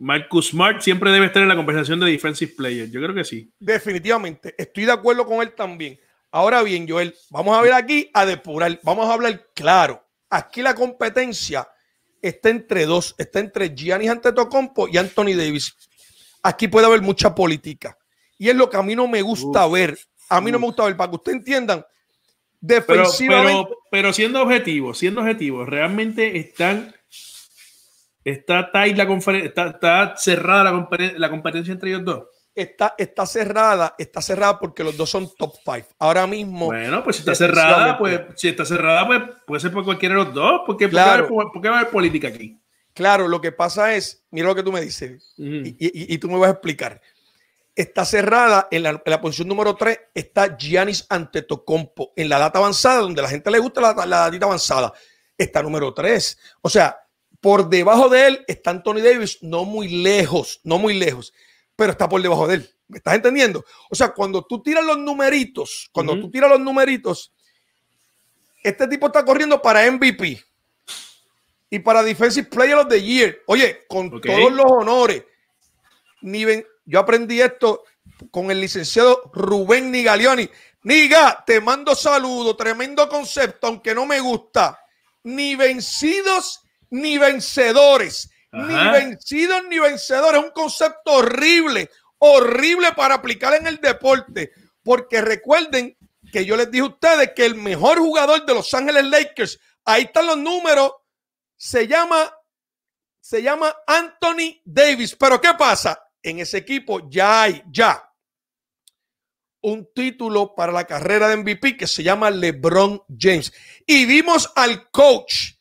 Marcus Smart siempre debe estar en la conversación de defensive player. Yo creo que sí.
Definitivamente. Estoy de acuerdo con él también. Ahora bien, Joel, vamos a ver aquí a depurar. Vamos a hablar claro. Aquí la competencia está entre dos, está entre Gianni Antetokounmpo y Anthony Davis. Aquí puede haber mucha política. Y es lo que a mí no me gusta ver. A mí no me gusta ver, para que ustedes entiendan, defensivamente...
Pero, siendo objetivos, siendo objetivos, realmente están... Está, está cerrada la competencia entre ellos dos
está, está cerrada, está cerrada porque los dos son top five Ahora mismo. Bueno, pues si está cerrada, pues
si está cerrada, pues puede ser por cualquiera de los dos. Porque, claro.
va a haber política aquí? Claro, lo que pasa es, mira lo que tú me dices y, tú me vas a explicar. Está cerrada en la, posición número 3 está Giannis Antetokounmpo en la data avanzada, donde la gente le gusta la, la avanzada. Está número 3. O sea, por debajo de él está Anthony Davis, no muy lejos, no muy lejos pero está por debajo de él. ¿Me estás entendiendo? O sea, cuando tú tiras los numeritos, cuando tú tiras los numeritos, este tipo está corriendo para MVP y para Defensive Player of the Year. Oye, con todos los honores. yo aprendí esto con el licenciado Rubén Nigalioni. Niga, te mando saludo, tremendo concepto, aunque no me gusta. Ni vencidos ni vencedores. Ni vencidos ni vencedores. Es un concepto horrible, horrible para aplicar en el deporte. Porque recuerden que yo les dije a ustedes que el mejor jugador de Los Ángeles Lakers, ahí están los números, se llama, se llama Anthony Davis. Pero ¿qué pasa? En ese equipo ya hay, ya, un título para la carrera de MVP que se llama LeBron James. Y vimos al coach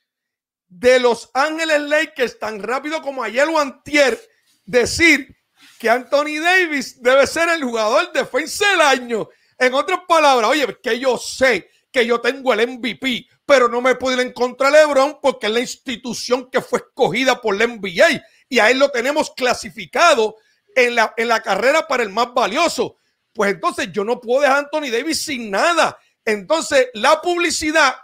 de Los Ángeles Lakers tan rápido como ayer o antier decir que Anthony Davis debe ser el jugador defensa del año. En otras palabras, oye, que yo sé que yo tengo el MVP, pero no me puedo ir en contra LeBron porque es la institución que fue escogida por la NBA y a él lo tenemos clasificado en la, en la carrera para el más valioso. Pues entonces yo no puedo dejar a Anthony Davis sin nada. Entonces la publicidad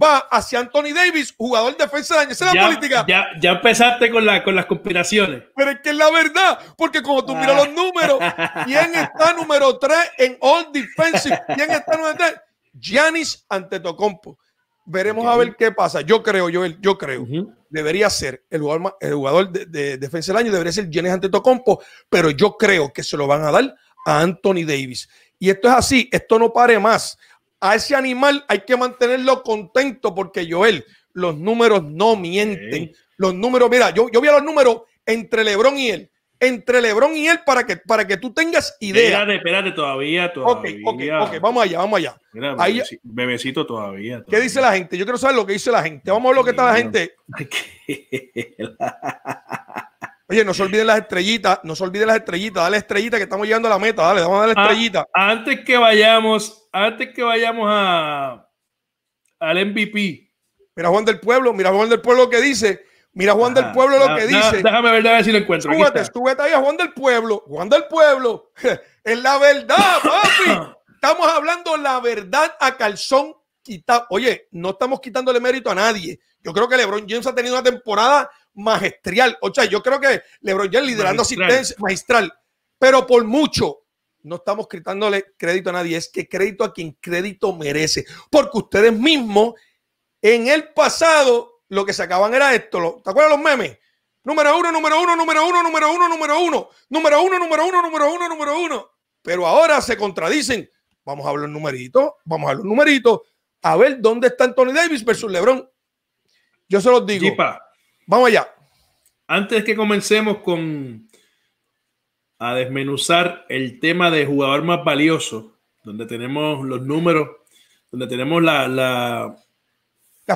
va hacia Anthony Davis, jugador defensa del año. Esa es la política.
Ya, empezaste con, la, con las conspiraciones.
Pero es que es la verdad, porque como tú miras los ah. números, ¿quién está [LAUGHS] número 3 en All Defensive? ¿Quién está número 3? Giannis Antetokounmpo. Veremos a ver qué pasa. Yo creo, yo, yo creo, debería ser el jugador, el jugador de, defensa del año, debería ser Giannis Antetokounmpo, pero yo creo que se lo van a dar a Anthony Davis. Y esto es así, esto no pare más a ese animal hay que mantenerlo contento porque Joel, los números no mienten. Los números, mira, yo, yo vi a los números entre Lebron y él. Entre Lebron y él para que, para que tú tengas idea. Espérate, espérate, todavía, todavía. Ok, vamos allá, vamos allá.
Ahí, bebecito, todavía, todavía, ¿Qué
dice la gente? Yo quiero saber lo que dice la gente. Vamos a ver lo que está la gente.
[LAUGHS]
Oye, no se olviden las estrellitas, no se olviden las estrellitas, dale estrellita que estamos llegando a la meta, dale, vamos a darle ah, estrellita.
antes que vayamos, antes que vayamos a, al
MVP. Mira Juan del Pueblo, mira Juan del Pueblo lo que dice, mira Juan del ah, Pueblo lo que dice. Déjame
ver, a ver si lo encuentro. Súbete,
estuve ahí Juan del Pueblo, Juan del Pueblo, [LAUGHS] es la verdad, [COUGHS] papi. Estamos hablando la verdad a calzón quitado. Oye, no estamos quitándole mérito a nadie. Yo creo que LeBron James ha tenido una temporada magistral. O sea, yo creo que LeBron James liderando asistencia magistral, pero por mucho no estamos gritándole crédito a nadie, es que crédito a quien crédito merece, porque ustedes mismos en el pasado lo que sacaban era esto, ¿te acuerdas los memes? Número uno, número uno, número uno, número uno, número uno, número uno, número uno, número uno, número uno. Pero ahora se contradicen. Vamos a hablar numerito vamos a hablar numerito, a ver dónde está Anthony Davis versus LeBron. Yo se los digo. Vamos allá. Antes
que comencemos con a desmenuzar el tema de jugador más valioso, donde tenemos los números, donde tenemos la, la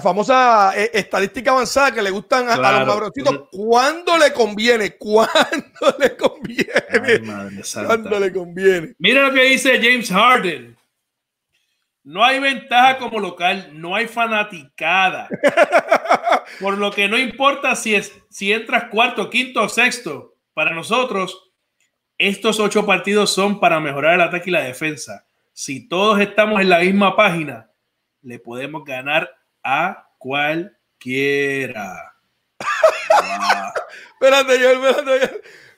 famosa eh, estadística avanzada que le gustan a, los mabrositos. ¿Cuándo le conviene? [LAUGHS] ¿Cuándo le conviene? ¿Cuándo le conviene? Mira lo
que dice James Harden. No hay ventaja como local, no hay fanaticada. [LAUGHS] Por lo que no importa si, es, si entras cuarto, quinto o sexto, para nosotros, estos ocho partidos son para mejorar el ataque y la defensa. Si todos estamos en la misma página, le podemos ganar a cualquiera.
[LAUGHS] Espérate, yo,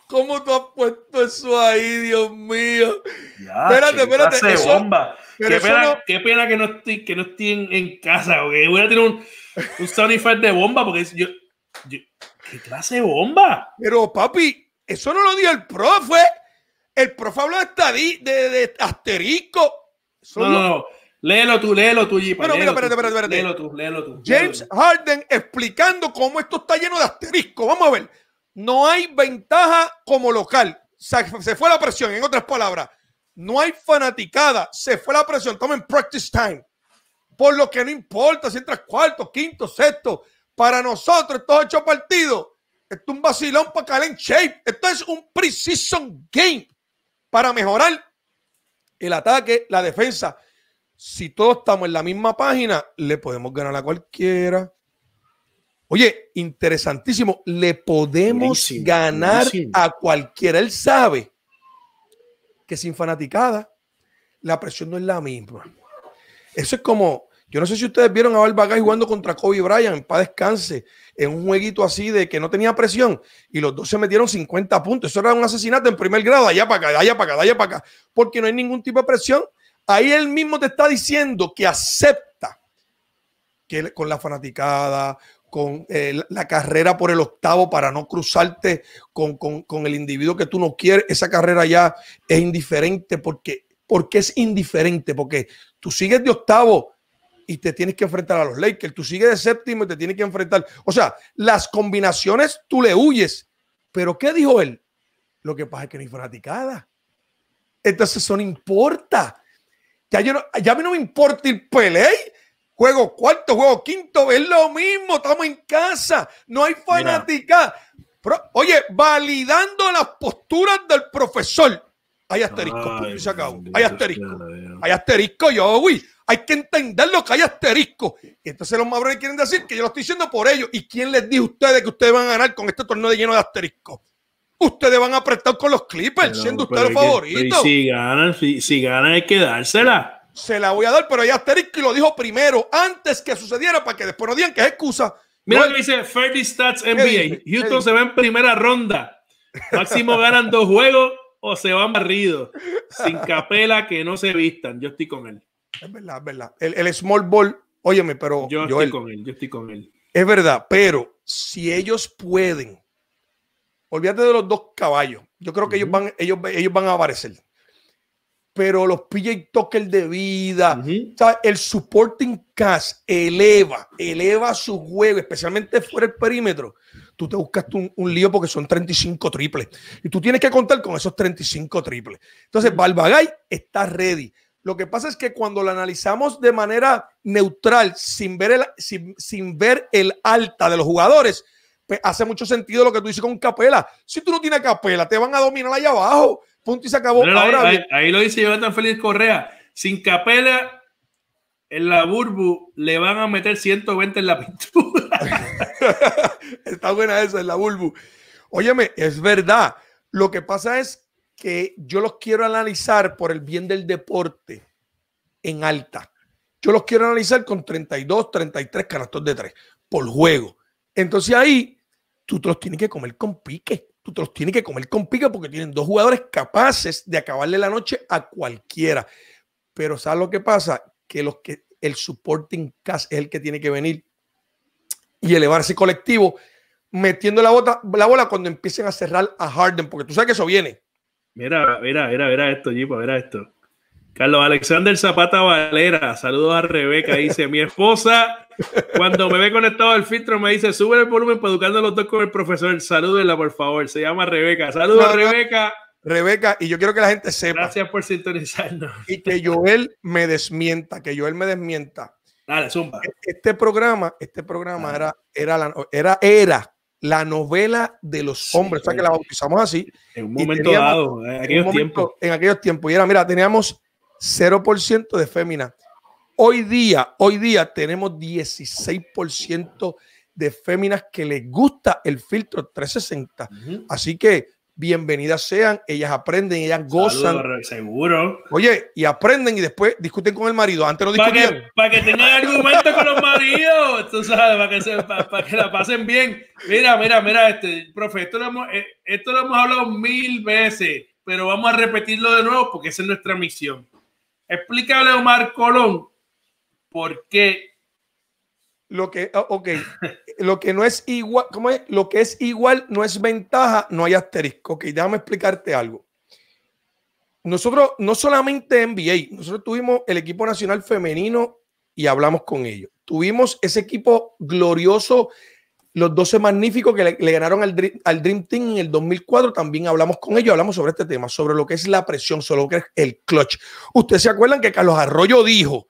¿Cómo tú has puesto eso ahí, Dios mío? Ya, espérate, espérate. Clase eso, bomba. Qué pena,
qué, pena, que no estoy, que no en, casa, porque voy a tener un, un sound de bomba, porque yo, ¿Qué clase de bomba?
Pero, papi, eso no lo dio el profe. El profe habló de, de, asterisco. no, no, no.
Léelo tú, léelo tú, Bueno, mira, espérate, espérate, tú, léelo tú. James
Harden explicando cómo esto está lleno de asterisco. Vamos a ver. No hay ventaja como local. Se fue la presión, en otras palabras. No hay fanaticada. Se fue la presión. Tomen practice time. Por lo que no importa si entras cuarto, quinto, sexto. Para nosotros, estos ocho partidos, esto es un vacilón para en Shape. Esto es un precision game para mejorar el ataque, la defensa. Si todos estamos en la misma página, le podemos ganar a cualquiera. Oye, interesantísimo. Le podemos ganar a cualquiera. Él sabe que sin fanaticada la presión no es la misma. Eso es como, yo no sé si ustedes vieron a Barbagay jugando contra Kobe Bryant, en para descanse, en un jueguito así de que no tenía presión y los dos se metieron 50 puntos. Eso era un asesinato en primer grado, allá para acá, allá para acá, allá para acá, porque no hay ningún tipo de presión. Ahí él mismo te está diciendo que acepta que con la fanaticada, con eh, la carrera por el octavo para no cruzarte con, el individuo que tú no quieres. Esa carrera ya es indiferente porque, porque es indiferente, porque tú sigues de octavo y te tienes que enfrentar a los Lakers, tú sigues de séptimo y te tienes que enfrentar. O sea, las combinaciones tú le huyes. Pero ¿qué dijo él? Lo que pasa es que no hay fanaticada. Entonces eso no importa. Ya, yo ya a mí no me importa ir pele juego cuarto, juego quinto, es lo mismo, estamos en casa, no hay fanática. Oye, validando las posturas del profesor. Hay asterisco, se acabó. Hay asterisco. Hay asterisco, yo, uy. Hay que entender lo que hay asterisco. Y entonces los madres quieren decir que yo lo estoy diciendo por ellos. ¿Y quién les dijo a ustedes que ustedes van a ganar con este torneo lleno de asterisco? Ustedes van a apretar con los Clippers, siendo ustedes los favoritos.
si ganan, si, si ganan hay que dársela
se la voy a dar, pero ya Asterix lo dijo primero, antes que sucediera, para que después no digan que es excusa.
Mira lo que dice Ferdy Stats NBA. Houston se va en primera ronda. Máximo ganan dos juegos o se van barridos. Sin capela que no se vistan. Yo estoy con él. Es verdad, es verdad.
El, el small ball, óyeme, pero. Yo estoy
con él, yo estoy con él.
Es verdad, pero si ellos pueden, olvídate de los dos caballos. Yo creo que ellos, van, ellos, ellos van a aparecer pero los PJ el de vida, el supporting cast eleva, eleva su huevos, especialmente fuera del perímetro. Tú te buscas un, lío porque son 35 triples y tú tienes que contar con esos 35 triples. Entonces, Balbagay está ready. Lo que pasa es que cuando lo analizamos de manera neutral, sin ver el, sin, ver el alta de los jugadores, pues, hace mucho sentido lo que tú dices con Capela. Si tú no tienes Capela, te van a dominar allá abajo. Punto y se acabó. ahí,
lo dice Jonathan Félix Correa. Sin capela en la burbu le van a meter 120 en la pintura.
[LAUGHS] Está buena esa, en la burbu. Óyeme, es verdad. Lo que pasa es que yo los quiero analizar por el bien del deporte en alta. Yo los quiero analizar con 32, 33 canastos de 3 por juego. Entonces ahí tú te los tienes que comer con pique tú te los tienes que comer con pica porque tienen dos jugadores capaces de acabarle la noche a cualquiera. Pero ¿sabes lo que pasa? Que, los que el supporting cast es el que tiene que venir y elevarse colectivo metiendo la, bota, bola cuando empiecen a cerrar a Harden, porque tú sabes que eso viene. Mira, mira, mira, mira esto, mira esto.
Carlos Alexander Zapata Valera, saludos a Rebeca, dice, mi esposa cuando me ve conectado al filtro me dice, sube el volumen para educando los dos con el profesor, salúdenla por favor, se llama Rebeca, saludos a Rebeca.
Rebeca, y yo quiero que la gente sepa. Gracias por sintonizarnos. Y que Joel me desmienta, que Joel me desmienta. Dale, zumba. Este programa, este programa era, era, la, era, era la novela de los hombres, o sea que la bautizamos así. En un momento dado, en aquellos, tiempos. en aquellos tiempos. Y era, mira, teníamos 0% de féminas. Hoy día, hoy día tenemos 16% de féminas que les gusta el filtro 360. Así que bienvenidas sean, ellas aprenden, ellas gozan. seguro. Oye, y aprenden y después discuten con el marido. Antes no discutían.
Para que, tengan argumentos con los maridos, para que, que la pasen bien. Mira, mira, mira, este, profe, esto lo, hemos, eh, esto lo hemos hablado mil veces, pero vamos a repetirlo de nuevo porque esa es nuestra misión. Explícale Omar Colón por qué.
Lo que, ah, lo que no es igual, ¿cómo es? Lo que es igual no es ventaja, no hay asterisco. Ok, déjame explicarte algo. Nosotros, no solamente NBA, nosotros tuvimos el equipo nacional femenino y hablamos con ellos. Tuvimos ese equipo glorioso los 12 magníficos que le, ganaron al Dream, Team en el 2004, también hablamos con ellos, hablamos sobre este tema, sobre lo que es la presión, sobre lo que es el clutch. Ustedes se acuerdan que Carlos Arroyo dijo,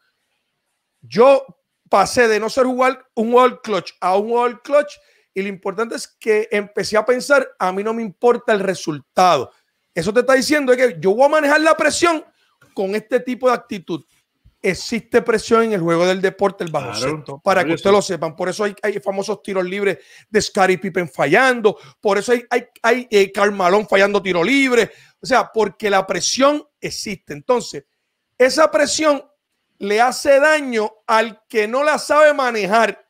yo pasé de no ser un all clutch a un all clutch y lo importante es que empecé a pensar, a mí no me importa el resultado. Eso te está diciendo que yo voy a manejar la presión con este tipo de actitud existe presión en el juego del deporte, el bajo para que usted lo sepan. Por eso hay, famosos tiros libres de Scary Pippen fallando, por eso hay, hay, hay eh, fallando tiro libre, o sea, porque la presión existe. Entonces, esa presión le hace daño al que no la sabe manejar,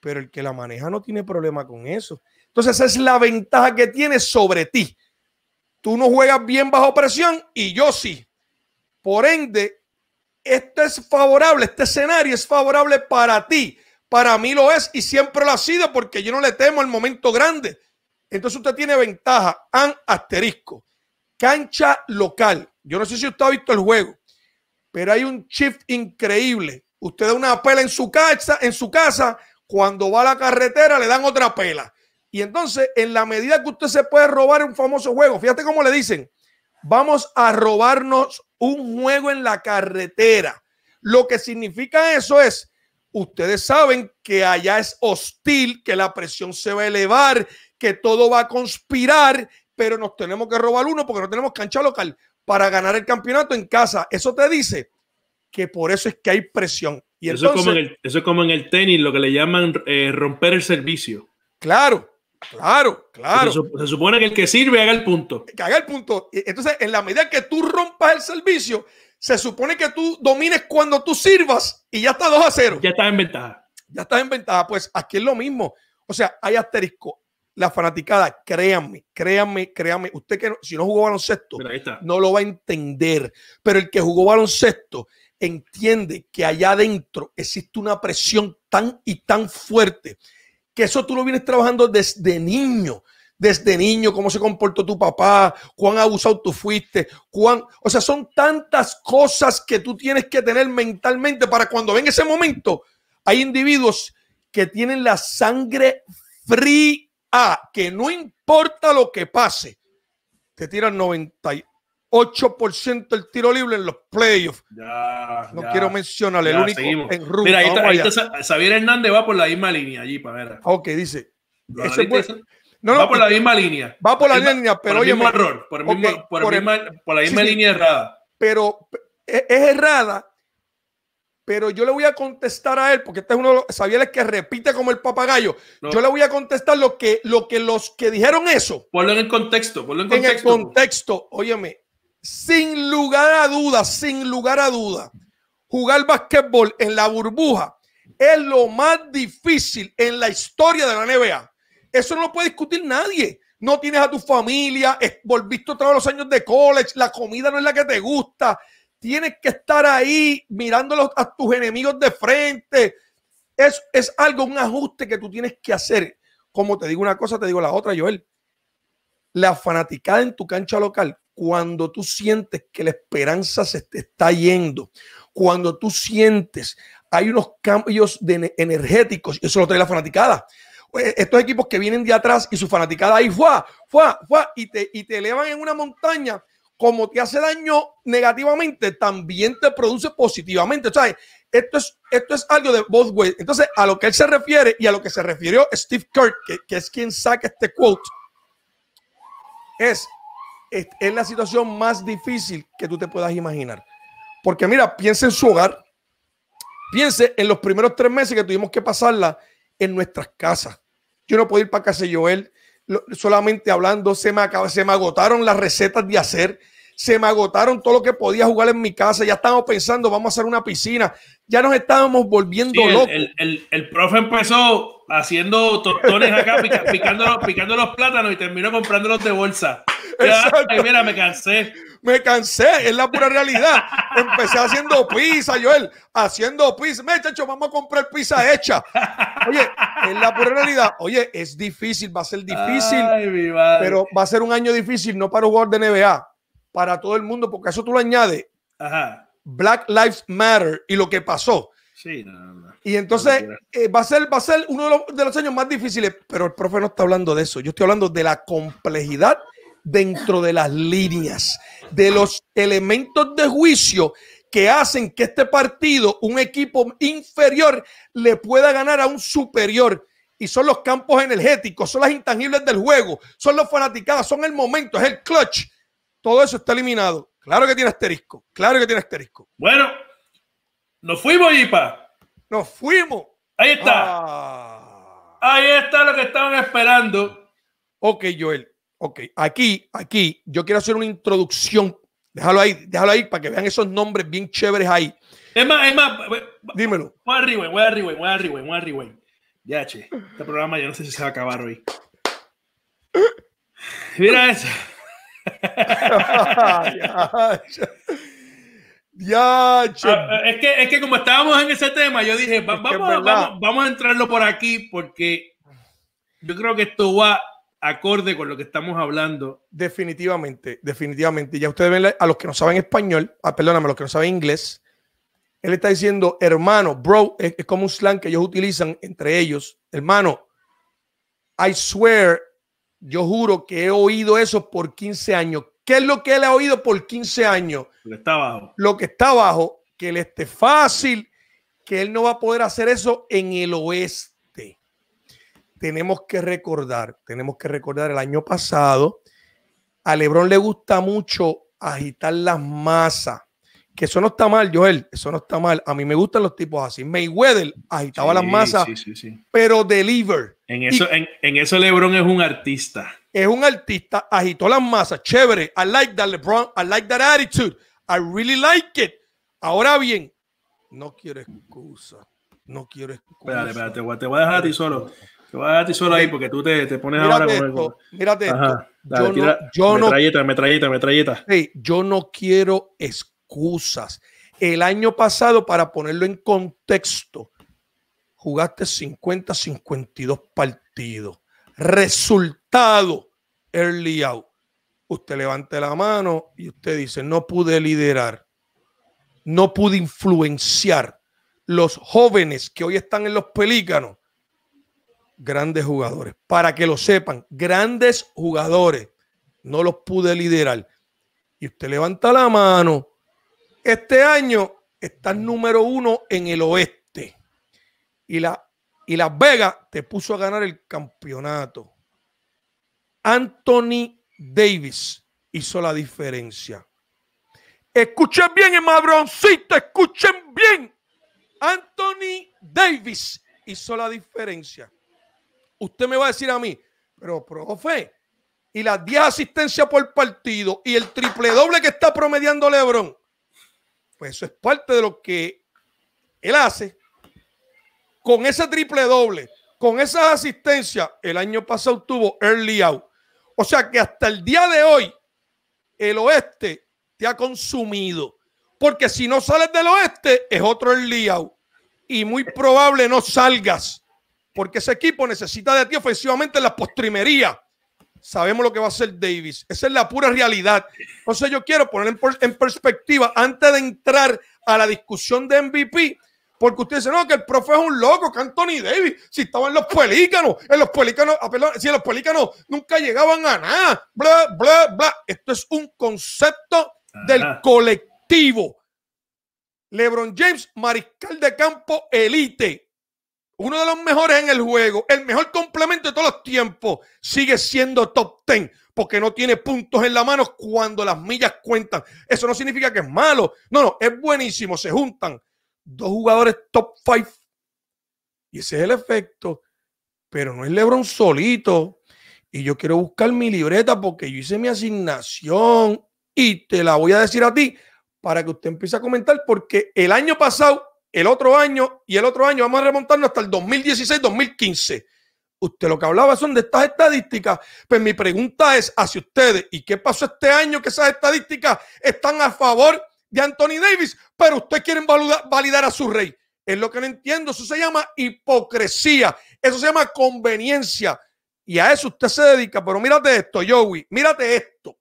pero el que la maneja no tiene problema con eso. Entonces, esa es la ventaja que tiene sobre ti. Tú no juegas bien bajo presión y yo sí. Por ende, este es favorable, este escenario es favorable para ti. Para mí lo es y siempre lo ha sido porque yo no le temo el momento grande. Entonces usted tiene ventaja, an asterisco, cancha local. Yo no sé si usted ha visto el juego, pero hay un shift increíble. Usted da una pela en su casa, en su casa, cuando va a la carretera le dan otra pela. Y entonces, en la medida que usted se puede robar un famoso juego, fíjate cómo le dicen, vamos a robarnos un juego en la carretera. Lo que significa eso es, ustedes saben que allá es hostil, que la presión se va a elevar, que todo va a conspirar, pero nos tenemos que robar uno porque no tenemos cancha local para ganar el campeonato en casa. Eso te dice que por eso es que hay presión. Y eso, es
como en el, tenis, lo que le llaman eh, romper el servicio.
Claro, Claro,
claro. Se,
supone que el que sirve haga el punto. Que haga el punto. Entonces, en la medida que tú rompas el servicio, se supone que tú domines cuando tú sirvas y ya está 2 a 0. Ya estás en ventaja. Ya estás en ventaja. Pues aquí es lo mismo. O sea, hay asterisco. La fanaticada, créanme, créanme, créanme. Usted que si no jugó baloncesto, no lo va a entender. Pero el que jugó baloncesto entiende que allá adentro existe una presión tan y tan fuerte que eso tú lo vienes trabajando desde niño, desde niño, cómo se comportó tu papá, cuán abusado tú fuiste, cuán, o sea, son tantas cosas que tú tienes que tener mentalmente para cuando ven ese momento, hay individuos que tienen la sangre fría, que no importa lo que pase, te tiran 90, 8% el tiro libre en los playoffs.
no quiero mencionarle, el único en ruta. Mira, ahí está, Xavier Hernández va por la misma línea allí, para ver.
Ok, dice. va
por la misma línea.
Va por la misma línea, pero por oye, por, la misma línea errada. Pero e-, es, errada, pero yo le voy a contestar a él, porque este es uno de los Xavier es que repite como el papagayo. Yo le voy a contestar lo que, lo que los que dijeron eso.
Ponlo en el contexto, ponlo en contexto. En el
contexto, pues. óyeme, sin lugar a dudas, sin lugar a dudas, jugar básquetbol en la burbuja es lo más difícil en la historia de la NBA. Eso no lo puede discutir nadie. No tienes a tu familia, volviste otra los años de college, la comida no es la que te gusta. Tienes que estar ahí mirándolos a tus enemigos de frente. Es, es algo, un ajuste que tú tienes que hacer. Como te digo una cosa, te digo la otra, Joel. La fanaticada en tu cancha local cuando tú sientes que la esperanza se te está yendo, cuando tú sientes hay unos cambios energéticos, eso lo trae la fanaticada. Eh, estos equipos que vienen de atrás y su fanaticada ahí, ¡fuá, fuá, fuá! Y te, y te elevan en una montaña, como te hace daño negativamente, también te produce positivamente. O esto es, esto es algo de both ways. Entonces, a lo que él se refiere y a lo que se refirió Steve Kirk, que, que es quien saca este quote, es es, la situación más difícil que tú te puedas imaginar. Porque mira, piensa en su hogar, piense en los primeros tres meses que tuvimos que pasarla en nuestras casas. Yo no puedo ir para casa de Joel solamente hablando, se me, se me agotaron las recetas de hacer, se me agotaron todo lo que podía jugar en mi casa, ya estábamos pensando, vamos a hacer una piscina, ya nos estábamos volviendo locos.
El, profe empezó haciendo tostones acá, [LAUGHS] picando, picando los plátanos y terminó
comprándolos de bolsa. Exacto.
mira, me cansé.
Me cansé, es la pura realidad. Empecé haciendo pizza, Joel, haciendo pizza. Me, chacho, vamos a comprar pizza hecha. Oye, es la pura realidad. Oye, es difícil, va a ser difícil. pero va a ser un año difícil, no para jugar de NBA para todo el mundo, porque eso tú lo añades. Black Lives Matter y lo que pasó. Sí, Y entonces eh, va, a ser, va a ser uno de los, de los, años más difíciles, pero el profe no está hablando de eso. Yo estoy hablando de la complejidad dentro de las líneas, de los elementos de juicio que hacen que este partido, un equipo inferior, le pueda ganar a un superior. Y son los campos energéticos, son las intangibles del juego, son los fanaticados, son el momento, es el clutch, todo eso está eliminado. Claro que tiene asterisco. Claro que tiene asterisco. Bueno, nos fuimos, Ipa. Nos fuimos. Ahí está. Ah. Ahí está lo que estaban esperando. Ok, Joel. Ok, aquí, aquí, yo quiero hacer una introducción. Déjalo ahí, déjalo ahí para que vean esos nombres bien chéveres ahí. Es más, es más, dímelo. Voy a rewind, voy a rewind, voy
a voy Ya, che, este programa yo no sé si se va a acabar hoy. Mira eso ya, ah, ah, es, que, como estábamos en ese tema, yo dije, vamos, a entrarlo por aquí porque yo creo que esto va acorde con lo que estamos
hablando. Definitivamente, definitivamente. Ya ustedes ven a los que no saben español, ah, perdóname, a los que no saben inglés, él está diciendo, hermano, bro, es, como un slang que ellos utilizan entre ellos. Hermano, I swear yo juro que he oído eso por 15 años. ¿Qué es lo que él ha oído por 15 años? Lo que está abajo. Lo que está abajo, que él esté fácil, que él no va a poder hacer eso en el oeste. Tenemos que recordar, tenemos que recordar el año pasado, a Lebron le gusta mucho agitar las masas. Que eso no está mal, Joel, eso no está mal. A mí me gustan los tipos así. Mayweather agitaba las masas, pero deliver.
En eso, en, en, eso LeBron es un artista.
Es un artista, agitó las masas, chévere. I like that LeBron, I like that attitude, I really like it. Ahora bien, no quiero excusa. no quiero excusa. Espérate, espérate,
te voy a dejar a ti solo. Te voy a dejar a ti solo ahí porque tú te, te pones ahora con esto, Mírate Ajá,
esto. Dale, yo no, yo metralleta,
metralleta, metralleta.
Hey, yo no quiero excusa. El año pasado, para ponerlo en contexto, jugaste 50, 52 partidos. Resultado, early out. Usted levante la mano y usted dice, no pude liderar, no pude influenciar. Los jóvenes que hoy están en los pelícanos, grandes jugadores. Para que lo sepan, grandes jugadores. No los pude liderar. Y usted levanta la mano este año está número uno en el oeste. Y, la, y Las Vegas te puso a ganar el campeonato. Anthony Davis hizo la diferencia. Escuchen bien, Mabroncito, escuchen bien. Anthony Davis hizo la diferencia. Usted me va a decir a mí, pero profe, y las 10 asistencias por partido y el triple doble que está promediando Lebron. Pues eso es parte de lo que él hace. Con ese triple doble, con esa asistencia el año pasado tuvo early out. O sea que hasta el día de hoy, el oeste te ha consumido. Porque si no sales del oeste, es otro early out. Y muy probable no salgas. Porque ese equipo necesita de ti ofensivamente la postrimería sabemos lo que va a hacer Davis. Esa es la pura realidad. Entonces yo quiero poner en, perspectiva antes de entrar a la discusión de MVP, porque usted dice, no, que el profe es un loco, que Anthony Davis, si estaba en los pelícanos, en los pelícanos, ah, si en los pelícanos nunca llegaban a nada, bla, bla, bla. Esto es un concepto del colectivo. LeBron James, mariscal de campo elite uno de los mejores en el juego, el mejor complemento de todos los tiempos, sigue siendo top 10 porque no tiene puntos en la mano cuando las millas cuentan. Eso no significa que es malo. No, no, es buenísimo. Se juntan dos jugadores top 5 y ese es el efecto. Pero no es LeBron solito. Y yo quiero buscar mi libreta porque yo hice mi asignación y te la voy a decir a ti para que usted empiece a comentar porque el año pasado el otro año y el otro año vamos a remontarnos hasta el 2016-2015. Usted lo que hablaba son de estas estadísticas. pero pues mi pregunta es hacia ustedes, ¿y qué pasó este año que esas estadísticas están a favor de Anthony Davis, pero ustedes quieren validar, validar a su rey? Es lo que no entiendo. Eso se llama hipocresía. Eso se llama conveniencia. Y a eso usted se dedica. Pero mírate esto, Joey. Mírate esto.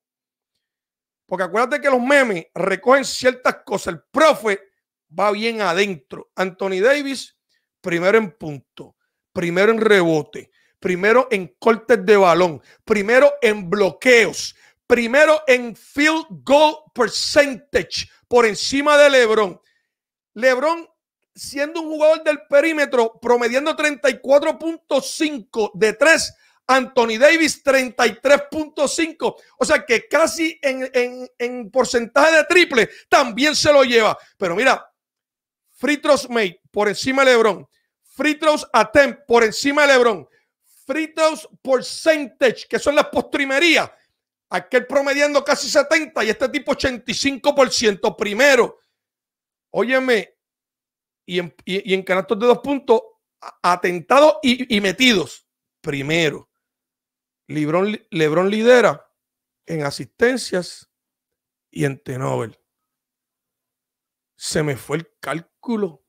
Porque acuérdate que los memes recogen ciertas cosas. El profe va bien adentro. Anthony Davis, primero en punto, primero en rebote, primero en cortes de balón, primero en bloqueos, primero en field goal percentage por encima de Lebron. Lebron siendo un jugador del perímetro, promediando 34.5 de 3. Anthony Davis 33.5. O sea que casi en, en porcentaje de triple también se lo lleva. Pero mira, Free throws made por encima de LeBron. Free throws attempt por encima de LeBron. Free percentage, que son las postrimerías. Aquel promediando casi 70 y este tipo 85% primero. Óyeme, y en, y, en canastos de dos puntos, atentados y, metidos primero. Lebron, lidera en asistencias y en tenover. Se me fue el cálculo.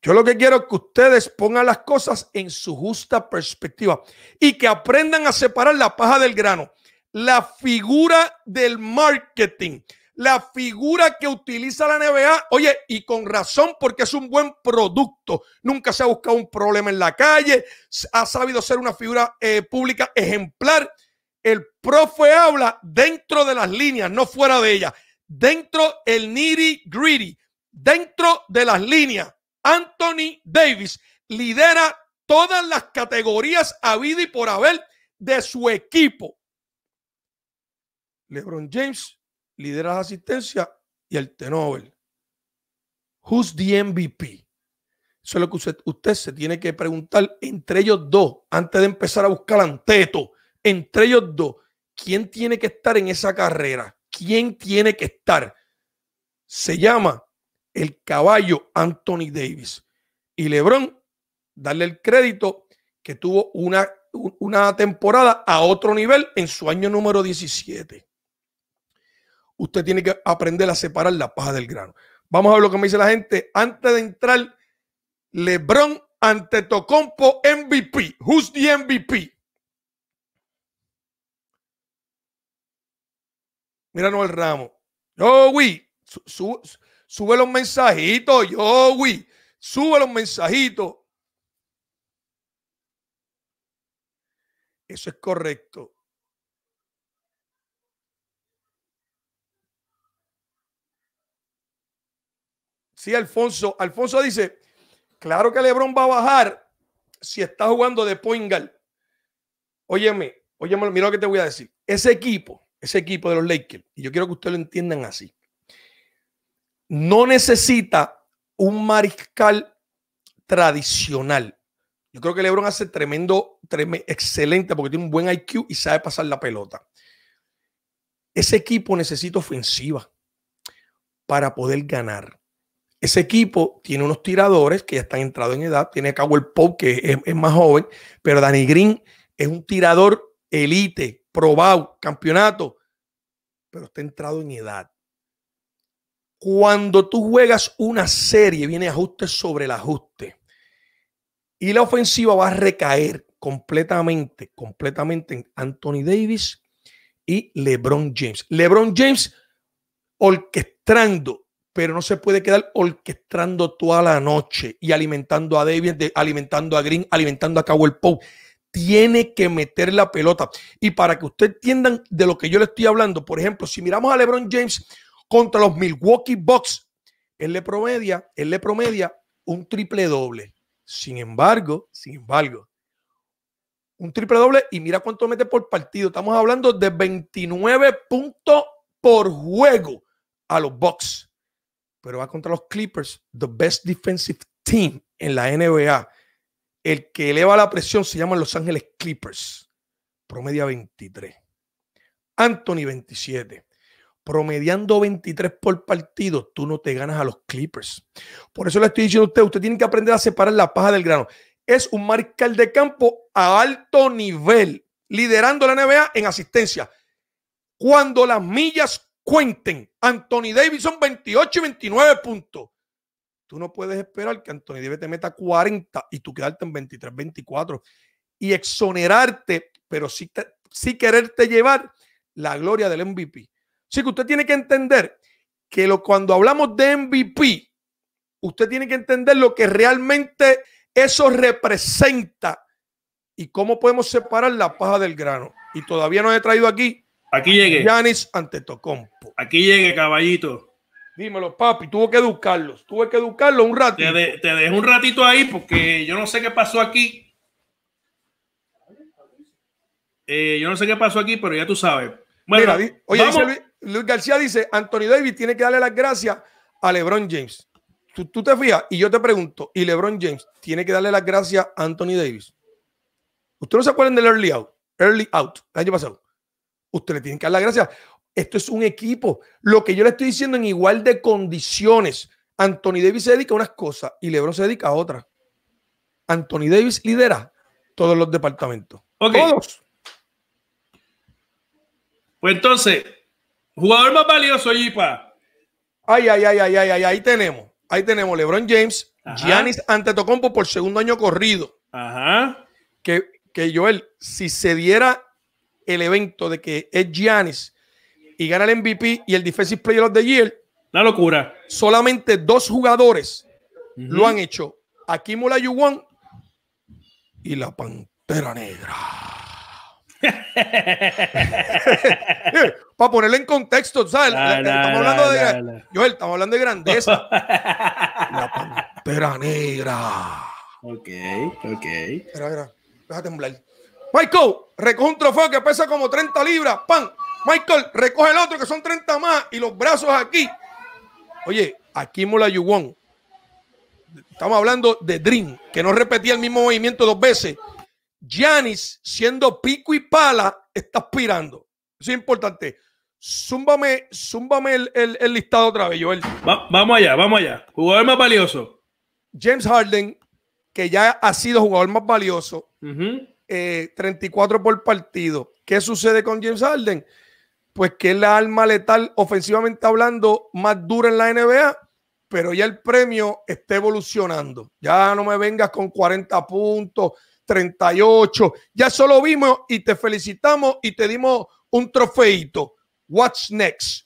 Yo lo que quiero es que ustedes pongan las cosas en su justa perspectiva y que aprendan a separar la paja del grano. La figura del marketing, la figura que utiliza la NBA, oye, y con razón porque es un buen producto. Nunca se ha buscado un problema en la calle, ha sabido ser una figura eh, pública ejemplar. El profe habla dentro de las líneas, no fuera de ellas, dentro el nitty gritty dentro de las líneas. Anthony Davis lidera todas las categorías vida y por haber de su equipo. LeBron James lidera la asistencia y el t Who's the MVP? Eso es lo que usted, usted, se tiene que preguntar entre ellos dos, antes de empezar a buscar anteto, entre ellos dos, ¿quién tiene que estar en esa carrera? ¿Quién tiene que estar? Se llama el caballo Anthony Davis. Y LeBron, darle el crédito que tuvo una, una temporada a otro nivel en su año número 17. Usted tiene que aprender a separar la paja del grano. Vamos a ver lo que me dice la gente. Antes de entrar, LeBron ante Tocompo MVP. Who's the MVP? Mira Noel ramo. No, we... su, Sube los mensajitos, wi. Sube los mensajitos. Eso es correcto. Sí, Alfonso. Alfonso dice, claro que Lebron va a bajar si está jugando de Poingal. Óyeme, óyeme, mira lo que te voy a decir. Ese equipo, ese equipo de los Lakers, y yo quiero que ustedes lo entiendan así no necesita un mariscal tradicional. Yo creo que LeBron hace tremendo, excelente porque tiene un buen IQ y sabe pasar la pelota. Ese equipo necesita ofensiva para poder ganar. Ese equipo tiene unos tiradores que ya están entrados en edad. Tiene a el Pope, que es, es más joven, pero Danny Green es un tirador elite, probado, campeonato, pero está entrado en edad. Cuando tú juegas una serie, viene ajuste sobre el ajuste. Y la ofensiva va a recaer completamente, completamente en Anthony Davis y LeBron James. LeBron James orquestando, pero no se puede quedar orquestando toda la noche y alimentando a Davis, alimentando a Green, alimentando a Cowell Pope tiene que meter la pelota. Y para que ustedes entiendan de lo que yo le estoy hablando, por ejemplo, si miramos a LeBron James contra los Milwaukee Bucks. Él le promedia, él le promedia un triple doble. Sin embargo, sin embargo, un triple doble y mira cuánto mete por partido. Estamos hablando de 29 puntos por juego a los Bucks. Pero va contra los Clippers, the best defensive team en la NBA. El que eleva la presión se llama Los Ángeles Clippers. Promedia 23. Anthony 27 promediando 23 por partido, tú no te ganas a los Clippers. Por eso le estoy diciendo a usted, usted tiene que aprender a separar la paja del grano. Es un marcal de campo a alto nivel, liderando la NBA en asistencia. Cuando las millas cuenten, Anthony Davis son 28 y 29 puntos. Tú no puedes esperar que Anthony Davis te meta 40 y tú quedarte en 23, 24 y exonerarte, pero sí quererte llevar la gloria del MVP Así que usted tiene que entender que cuando hablamos de MVP, usted tiene que entender lo que realmente eso representa y cómo podemos separar la paja del grano. Y todavía no he traído aquí. Aquí llegué. Yanis ante
Aquí llegue caballito.
Dímelo, papi, tuve
que educarlos. Tuve que educarlo un rato Te, dejo un ratito ahí porque yo no sé qué pasó aquí. Eh, yo no sé qué pasó aquí, pero ya tú sabes.
Mira, oye, Luis García dice, Anthony Davis tiene que darle las gracias a LeBron James. Tú, te fías y yo te pregunto, ¿y LeBron James tiene que darle las gracias a Anthony Davis? Ustedes no se acuerdan del early out, early out, el año pasado. Ustedes le tienen que dar las gracias. Esto es un equipo. Lo que yo le estoy diciendo en igual de condiciones. Anthony Davis se dedica a unas cosas y LeBron se dedica a otras. Anthony Davis lidera todos los departamentos. Todos. Pues entonces, Jugador más valioso, Yipa. Ay, ay, ay, ay, ay, ay, ahí tenemos. Ahí tenemos LeBron James, Giannis Antetokounmpo por segundo año corrido. Ajá. Que, que Joel, si se diera el evento de que es Giannis y gana el MVP y el Defensive Player of the Year. la locura. Solamente dos jugadores lo han hecho. Akimola Yuwon y la Pantera Negra. [LAUGHS] Para ponerle en contexto, ¿sabes? estamos, hablando de, estamos hablando de grandeza. [LAUGHS] la pantera negra. Ok, ok. Espera, espera. Deja temblar. Michael, recoge un trofeo que pesa como 30 libras. ¡Pam! Michael, recoge el otro que son 30 más y los brazos aquí. Oye, aquí Mola Yuwon. Estamos hablando de Dream, que no repetía el mismo movimiento dos veces. Giannis, siendo pico y pala, está aspirando. Eso es importante. Zúmbame, el, listado otra vez, vamos allá, vamos allá. Jugador más valioso. James Harden, que ya ha sido jugador más valioso. 34 eh, por partido. ¿Qué sucede con James Harden? Pues que es la alma letal, ofensivamente hablando, más dura en la NBA pero ya el premio está evolucionando. Ya no me vengas con 40 puntos, 38. Ya solo vimos y te felicitamos y te dimos un trofeito. What's next?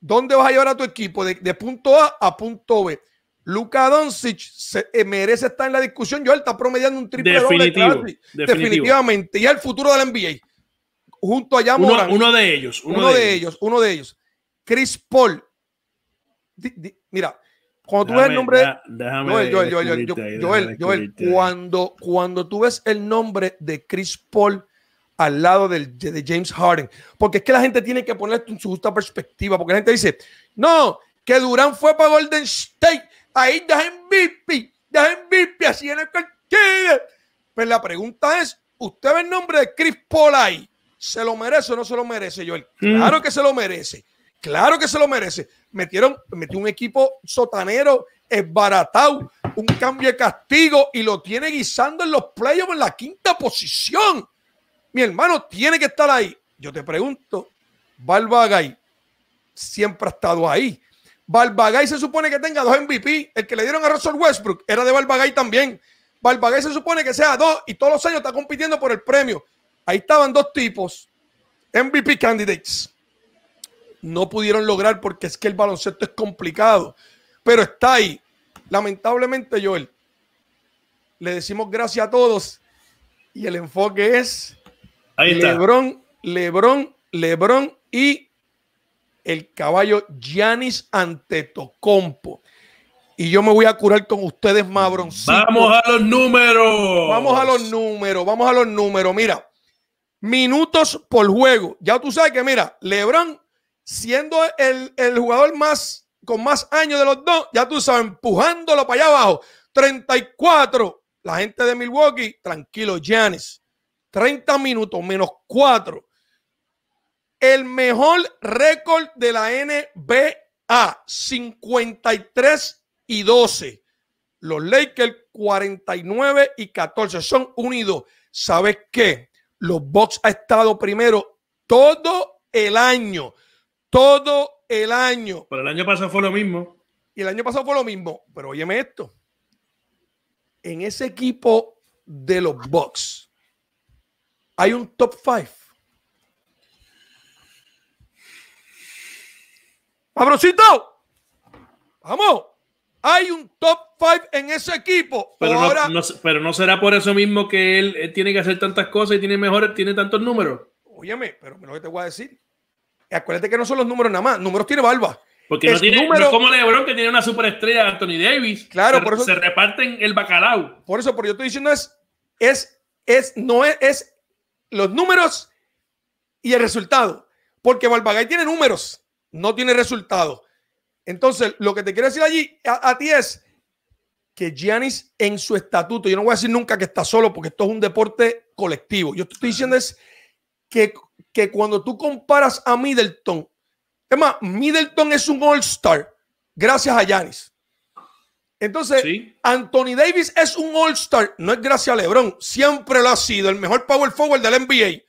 ¿Dónde vas a llevar a tu equipo? De, punto A a punto B. Luka Doncic se, eh, merece estar en la discusión. Yo él está promediando un triple doble. Definitivamente. Y al el futuro de la NBA. Junto a uno, de ellos. Uno, de, ellos. Uno de ellos. Chris Paul. mira, cuando tú ves el nombre. Joel, cuando, cuando tú ves el nombre de Chris Paul al lado de James Harden, porque es que la gente tiene que poner en su justa perspectiva, porque la gente dice, no, que Durán fue para Golden State, ahí dejen MVP, dejen Vip, así en el Pero pues la pregunta es, ¿usted ve el nombre de Chris Paul ahí? ¿Se lo merece o no se lo merece, Joel? Mm. Claro que se lo merece. Claro que se lo merece. Metieron, metió un equipo sotanero, esbaratado, un cambio de castigo y lo tiene guisando en los playoffs en la quinta posición. Mi hermano tiene que estar ahí. Yo te pregunto, Barbagay siempre ha estado ahí. Barbagay se supone que tenga dos MVP. El que le dieron a Russell Westbrook era de Barbagay también. Balbagay se supone que sea dos y todos los años está compitiendo por el premio. Ahí estaban dos tipos, MVP candidates no pudieron lograr porque es que el baloncesto es complicado, pero está ahí. Lamentablemente, Joel, le decimos gracias a todos y el enfoque es ahí está. Lebron, Lebron, Lebron y el caballo Giannis Antetokounmpo. Y yo me voy a curar con ustedes, Mabroncito. Vamos a los números. Vamos a los números, vamos a los números. Mira, minutos por juego. Ya tú sabes que, mira, Lebron siendo el, jugador más con más años de los dos, ya tú sabes, empujándolo para allá abajo. 34, la gente de Milwaukee, tranquilo, Janis. 30 minutos menos 4. El mejor récord de la NBA, 53 y 12. Los Lakers 49 y 14 son unidos. ¿Sabes qué? Los Bucks ha estado primero todo el año todo el año. Pero el año pasado fue lo mismo. Y el año pasado fue lo mismo. Pero óyeme esto. En ese equipo de los Bucks hay un top five. ¡Pabrosito! ¡Vamos! Hay un top five en ese equipo. Pero, Ahora,
no, pero no será por eso mismo que él, tiene que hacer tantas cosas y tiene mejores, tiene tantos números.
Óyeme, pero lo que te voy a decir acuérdate que no son los números nada más, números tiene Balba. Porque no tiene, número, como que tiene una superestrella, Anthony Davis. Claro, se, se reparten el bacalao. Por eso, por yo estoy diciendo es, es, es, no es, los números y el resultado. Porque Barbagay tiene números, no tiene resultado. Entonces, lo que te quiero decir allí a, ti es que Giannis en su estatuto, yo no voy a decir nunca que está solo, porque esto es un deporte colectivo. Yo estoy diciendo es que, cuando tú comparas a Middleton, es más, Middleton es un All-Star, gracias a Yanis. Entonces, Anthony Davis es un All-Star, no es gracias a LeBron, siempre lo ha sido, el mejor power forward del NBA.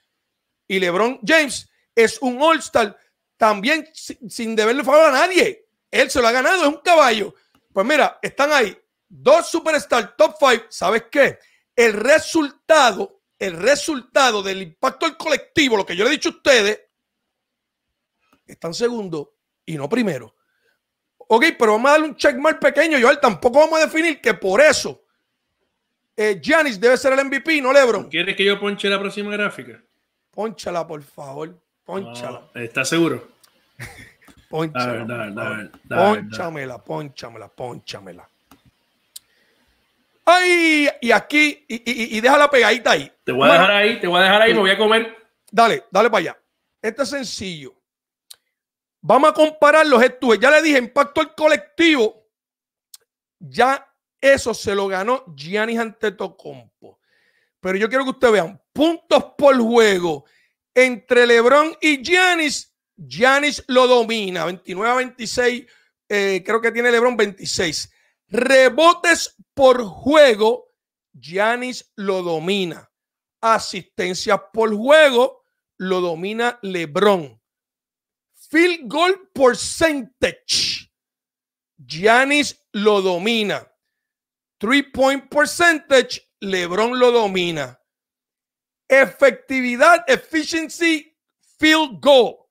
Y LeBron James es un All-Star también sin, deberle favor a nadie. Él se lo ha ganado, es un caballo. Pues mira, están ahí dos superstars top 5. ¿Sabes qué? El resultado el resultado del impacto del colectivo, lo que yo le he dicho a ustedes, están segundo y no primero. Ok, pero vamos a darle un check más pequeño, Yo Tampoco vamos a definir que por eso Janis eh, debe ser el MVP, no Lebron.
¿Quieres que yo ponche la próxima gráfica?
Pónchala, por favor. Pónchala.
está ¿Estás seguro? [LAUGHS] pónchala. Pónchamela,
ponchamela ponchamela Ay, y aquí, y, y, y deja la pegadita ahí. Te voy a dejar ahí, te voy a dejar ahí, me eh, voy a comer. Dale, dale para allá. Este es sencillo. Vamos a comparar los estudios. Ya le dije, impacto al colectivo. Ya eso se lo ganó Giannis Antetokounmpo. Pero yo quiero que ustedes vean, puntos por juego entre LeBron y Giannis. Giannis lo domina, 29 a 26. Eh, creo que tiene LeBron 26. Rebotes por juego, Giannis lo domina. Asistencia por juego, lo domina LeBron. Field goal percentage. Giannis lo domina. Three point percentage. LeBron lo domina. Efectividad, efficiency, field goal.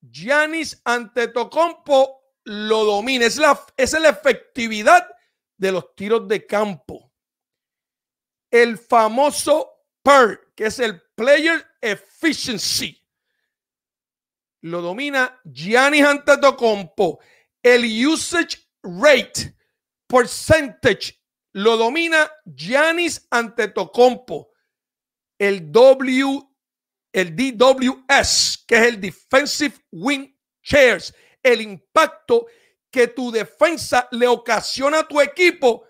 Giannis Tocompo lo domina. Es la, es la efectividad de los tiros de campo. El famoso PER, que es el Player Efficiency. Lo domina Gianni Antetokounmpo. El usage rate, percentage, lo domina Giannis Antetokounmpo. El W, el DWS, que es el Defensive Win Chairs. el impacto que tu defensa le ocasiona a tu equipo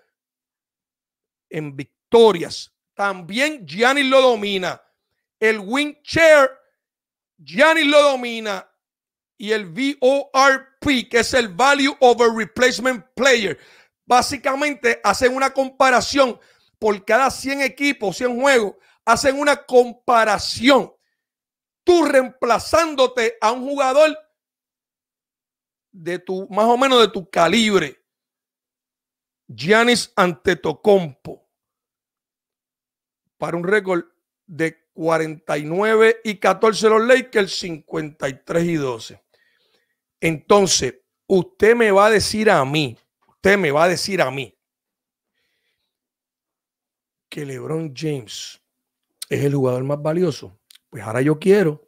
en victorias, también Giannis lo domina. El wing chair, Giannis lo domina. Y el VORP, que es el Value Over Replacement Player. Básicamente hacen una comparación por cada 100 equipos, 100 juegos, hacen una comparación. Tú reemplazándote a un jugador de tu, más o menos de tu calibre. Giannis Antetokounmpo para un récord de 49 y 14 los Lakers, 53 y 12. Entonces, usted me va a decir a mí, usted me va a decir a mí que LeBron James es el jugador más valioso. Pues ahora yo quiero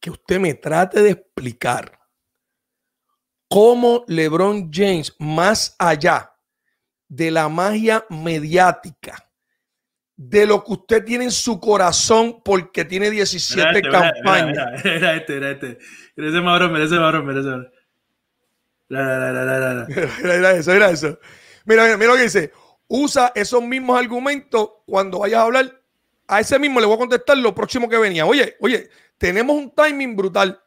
que usted me trate de explicar cómo LeBron James, más allá de la magia mediática, de lo que usted tiene en su corazón porque tiene 17 este, campañas. Era este, era este, mira este. Merece Mauro, merece Mauro, merece la, la, la. [LAUGHS] mira, eso, mira eso. Mira, mira, lo que dice. Usa esos mismos argumentos cuando vayas a hablar. A ese mismo le voy a contestar lo próximo que venía. Oye, oye, tenemos un timing brutal.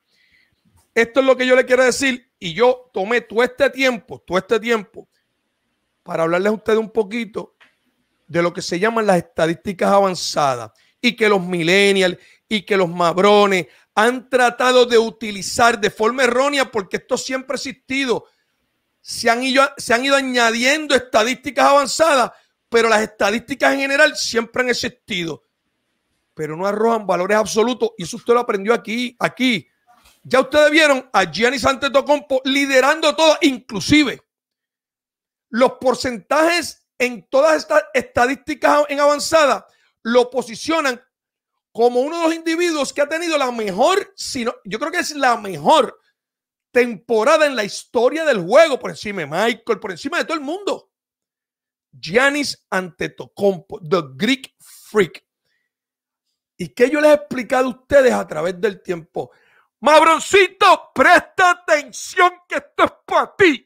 Esto es lo que yo le quiero decir y yo tomé todo este tiempo, todo este tiempo para hablarles a ustedes un poquito de lo que se llaman las estadísticas avanzadas y que los millennials y que los mabrones han tratado de utilizar de forma errónea porque esto siempre ha existido. Se han, ido, se han ido añadiendo estadísticas avanzadas, pero las estadísticas en general siempre han existido. Pero no arrojan valores absolutos y eso usted lo aprendió aquí, aquí. Ya ustedes vieron a Gianni Santetocompo liderando todo, inclusive los porcentajes en todas estas estadísticas en avanzada, lo posicionan como uno de los individuos que ha tenido la mejor, sino, yo creo que es la mejor temporada en la historia del juego, por encima de Michael, por encima de todo el mundo. Giannis Antetokounmpo, The Greek Freak. ¿Y que yo les he explicado a ustedes a través del tiempo? Mabroncito, presta atención que esto es para ti.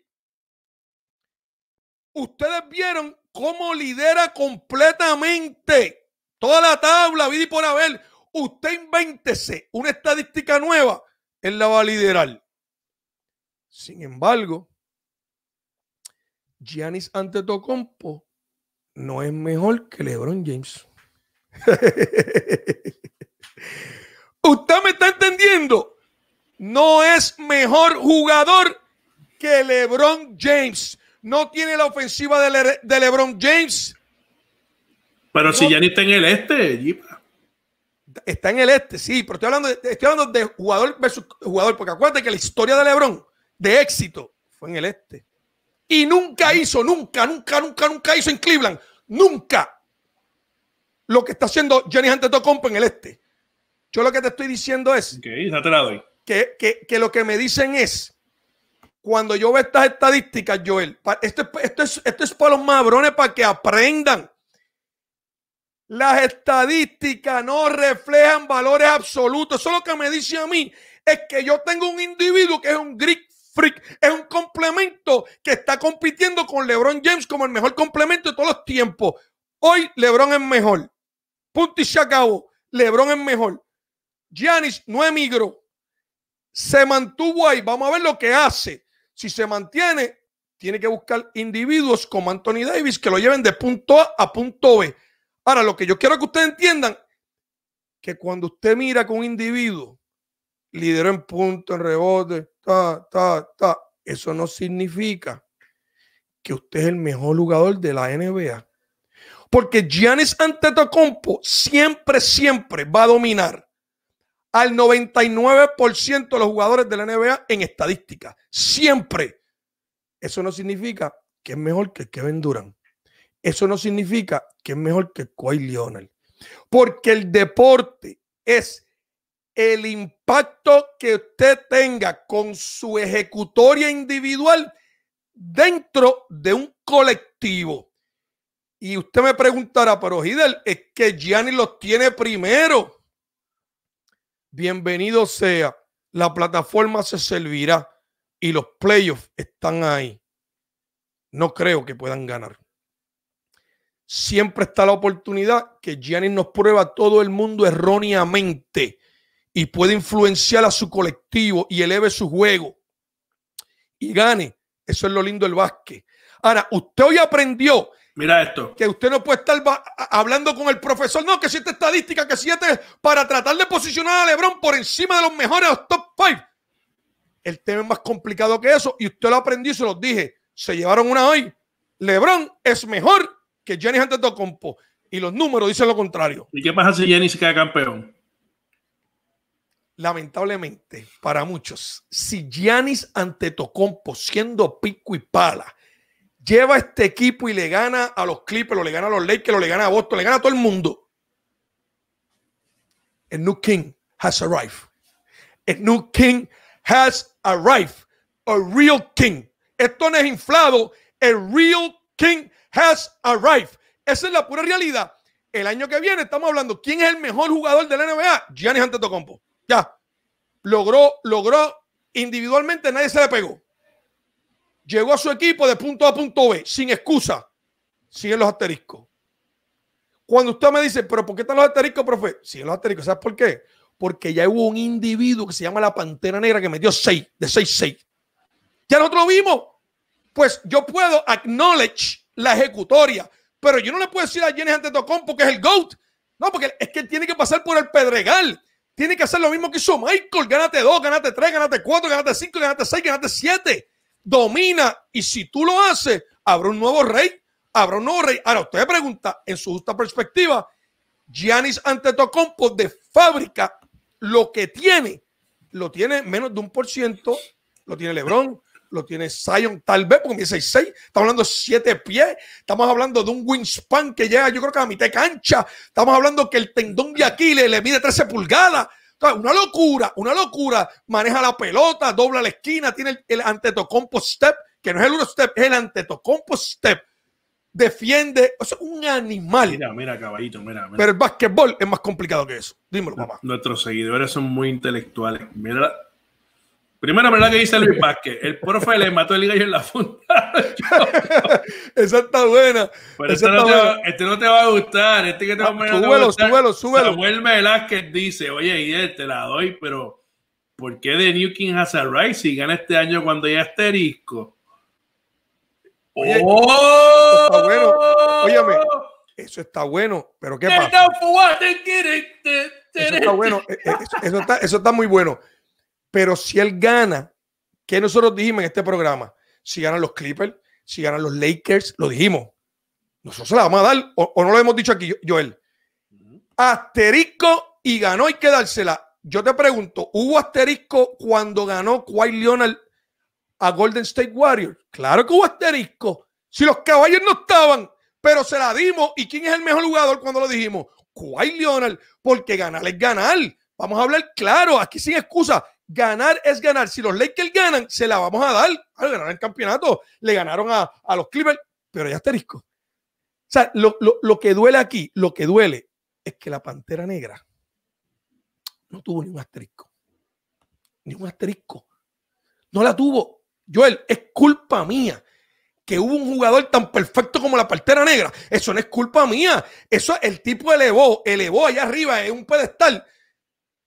Ustedes vieron cómo lidera completamente toda la tabla, vida por haber. Usted invéntese una estadística nueva, él la va a liderar. Sin embargo, Giannis Antetokounmpo no es mejor que LeBron James. [LAUGHS] ¿Usted me está entendiendo? No es mejor jugador que LeBron James no tiene la ofensiva de, LeBron James. Pero si ya está en el este, Está en el este, sí, pero estoy hablando, de, estoy hablando de jugador versus jugador, porque acuérdate que la historia de LeBron de éxito fue en el este. Y nunca hizo, nunca, nunca, nunca, nunca hizo en Cleveland, nunca lo que está haciendo Jenny Antetokounmpo en el este. Yo lo que te estoy diciendo es que, que lo que me dicen es cuando yo veo estas estadísticas, Joel, esto, esto, es, esto es para los madrones, para que aprendan. Las estadísticas no reflejan valores absolutos. Eso es lo que me dice a mí. Es que yo tengo un individuo que es un Greek freak, es un complemento que está compitiendo con LeBron James como el mejor complemento de todos los tiempos. Hoy LeBron es mejor. Punto y se acabó. LeBron es mejor. Giannis no emigró. Se mantuvo ahí. Vamos a ver lo que hace. Si se mantiene, tiene que buscar individuos como Anthony Davis que lo lleven de punto A a punto B. Ahora, lo que yo quiero que ustedes entiendan, que cuando usted mira con un individuo líder en punto, en rebote, ta, ta, ta, eso no significa que usted es el mejor jugador de la NBA. Porque Giannis Antetokounmpo siempre, siempre va a dominar al 99% de los jugadores de la NBA en estadística. Siempre. Eso no significa que es mejor que Kevin Durant. Eso no significa que es mejor que Kawhi Leonard. Porque el deporte es el impacto que usted tenga con su ejecutoria individual dentro de un colectivo. Y usted me preguntará, pero Hidel, es que Gianni los tiene primero bienvenido sea, la plataforma se servirá y los playoffs están ahí. No creo que puedan ganar. Siempre está la oportunidad que Giannis nos prueba todo el mundo erróneamente y puede influenciar a su colectivo y eleve su juego y gane. Eso es lo lindo del básquet. Ahora, usted hoy aprendió
Mira esto.
Que usted no puede estar hablando con el profesor. No, que siete estadísticas, que siete para tratar de posicionar a LeBron por encima de los mejores los top five. El tema es más complicado que eso. Y usted lo aprendió y se lo dije. Se llevaron una hoy. LeBron es mejor que ante Antetokounmpo. Y los números dicen lo contrario.
¿Y qué pasa si Jenny se queda campeón?
lamentablemente para muchos, si Giannis Antetokounmpo siendo pico y pala lleva este equipo y le gana a los Clippers, lo le gana a los Lakers, lo le gana a Boston, le gana a todo el mundo. El new king has arrived. El new king has arrived. A real king. Esto no es inflado. El real king has arrived. Esa es la pura realidad. El año que viene estamos hablando quién es el mejor jugador de la NBA. Giannis Antetokounmpo. Ya. Logró, logró individualmente, nadie se le pegó. Llegó a su equipo de punto A a punto B, sin excusa. Siguen los asteriscos. Cuando usted me dice, pero ¿por qué están los asteriscos, profe? Siguen los asteriscos. ¿Sabes por qué? Porque ya hubo un individuo que se llama la Pantera Negra que me dio 6, de 6-6. Ya nosotros lo vimos. Pues yo puedo acknowledge la ejecutoria, pero yo no le puedo decir a Jenny Tocón porque es el GOAT. No, porque es que tiene que pasar por el Pedregal. Tiene que hacer lo mismo que hizo Michael. Gánate 2, gánate 3, gánate 4, gánate 5 gánate 6, gánate siete domina y si tú lo haces, habrá un nuevo rey, habrá un nuevo rey. Ahora, usted pregunta, en su justa perspectiva, Giannis Antetokounmpo de fábrica, lo que tiene, lo tiene menos de un por ciento, lo tiene LeBron, lo tiene Zion, tal vez, porque 166 estamos hablando de 7 pies, estamos hablando de un wingspan que llega, yo creo que a mitad de cancha, estamos hablando que el tendón de Aquiles le mide 13 pulgadas, una locura, una locura. Maneja la pelota, dobla la esquina, tiene el, el antetocompo step, que no es el uno step, es el antetocompo step. Defiende, es un animal. Mira, mira, caballito, mira, mira. Pero el básquetbol es más complicado que eso. Dímelo, papá.
Nuestros seguidores son muy intelectuales. Mira Primero, ¿verdad que dice Luis Vázquez? El profe le mató el gallo en la funda.
[LAUGHS] esa está buena. Pero este,
no te va, a gustar. Este
que te, ah, va, súbelo, a gustar. Súbelo, súbelo,
el Velázquez dice, oye, y te la doy, pero ¿por qué The New King has a si gana este año cuando ya esté Oye,
¡Oh! está bueno. Óyame, eso está bueno, pero ¿qué pasa? Eso está bueno, eh, eh, eso, está, eso está muy bueno. Pero si él gana, que nosotros dijimos en este programa? Si ganan los Clippers, si ganan los Lakers, lo dijimos. Nosotros se la vamos a dar, o, no lo hemos dicho aquí, Joel. Asterisco y ganó y quedársela. Yo te pregunto, ¿hubo asterisco cuando ganó Kawhi Leonard a Golden State Warriors? Claro que hubo asterisco. Si los caballos no estaban, pero se la dimos. ¿Y quién es el mejor jugador cuando lo dijimos? Kawhi Leonard, porque ganar es ganar. Vamos a hablar claro, aquí sin excusa. Ganar es ganar. Si los Lakers ganan, se la vamos a dar. Al ganar el campeonato, le ganaron a, a los Clippers, pero ya asterisco. O sea, lo, lo que duele aquí, lo que duele es que la Pantera Negra no tuvo ni un asterisco. Ni un asterisco. No la tuvo. Joel, es culpa mía que hubo un jugador tan perfecto como la Pantera Negra. Eso no es culpa mía. Eso el tipo elevó, elevó allá arriba en un pedestal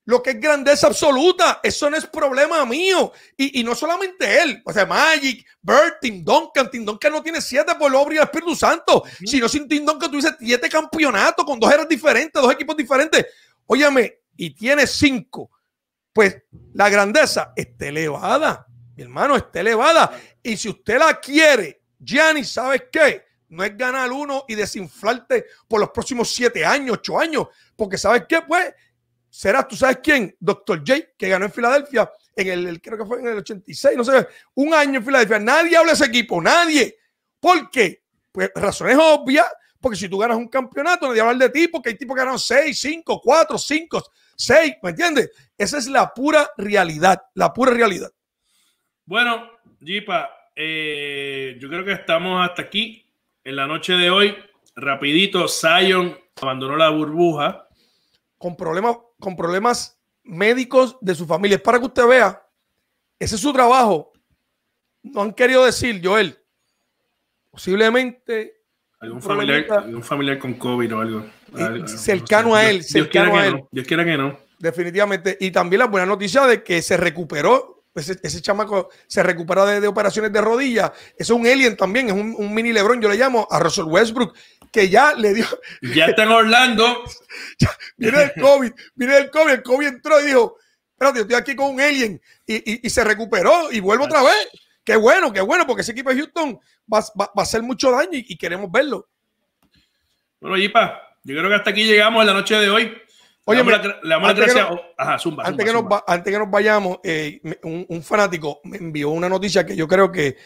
lo que es grandeza absoluta. Eso no es problema mío. Y, no solamente él, o sea, Magic, Bird, Tim Duncan. Tim Duncan no tiene siete por lo obra y el Espíritu Santo. sino Si no, sin Tim Duncan tuviese siete campeonatos con dos eras diferentes, dos equipos diferentes. óyame, y tiene cinco. Pues la grandeza está elevada, mi hermano, está elevada. Y si usted la quiere, Gianni, ¿sabes qué? No es ganar uno y desinflarte por los próximos siete años, ocho años, porque ¿sabes qué? Pues será, tú sabes quién, Dr. J, que ganó en Filadelfia, en el, creo que fue en el 86, no sé, un año en Filadelfia. Nadie habla de ese equipo, nadie. ¿Por qué? Pues razones obvias, porque si tú ganas un campeonato, nadie habla de ti, porque hay tipos que ganaron 6, 5, 4, 5, 6, ¿me entiendes? Esa es la pura realidad, la pura realidad.
Bueno, Jipa, eh, yo creo que estamos hasta aquí en la noche de hoy. Rapidito, Zion abandonó
la burbuja. Con problemas con problemas médicos de su familia. Es para que usted vea, ese es su trabajo. No han querido decir, Joel, posiblemente... Algún familiar,
familiar con COVID o algo.
cercano a él, Dios, cercano
Dios quiera que no.
Definitivamente. Y también la buena noticia de que se recuperó ese, chamaco se recupera de, operaciones de rodilla. Es un alien también, es un, mini Lebron, yo le llamo a Russell Westbrook, que ya le dio. Ya están Orlando. [LAUGHS] viene el COVID, viene el COVID, el COVID entró y dijo: Espérate, estoy aquí con un alien. Y, se recuperó y vuelve otra vez. Qué bueno, qué bueno, porque ese equipo de Houston va, a hacer mucho daño y, y queremos verlo. Bueno,
Yipa, yo creo que hasta aquí llegamos en la noche de hoy.
Oye, la, antes, que,
nos,
antes, que Nos, vayamos, eh, un, fanático me envió una noticia que yo creo que,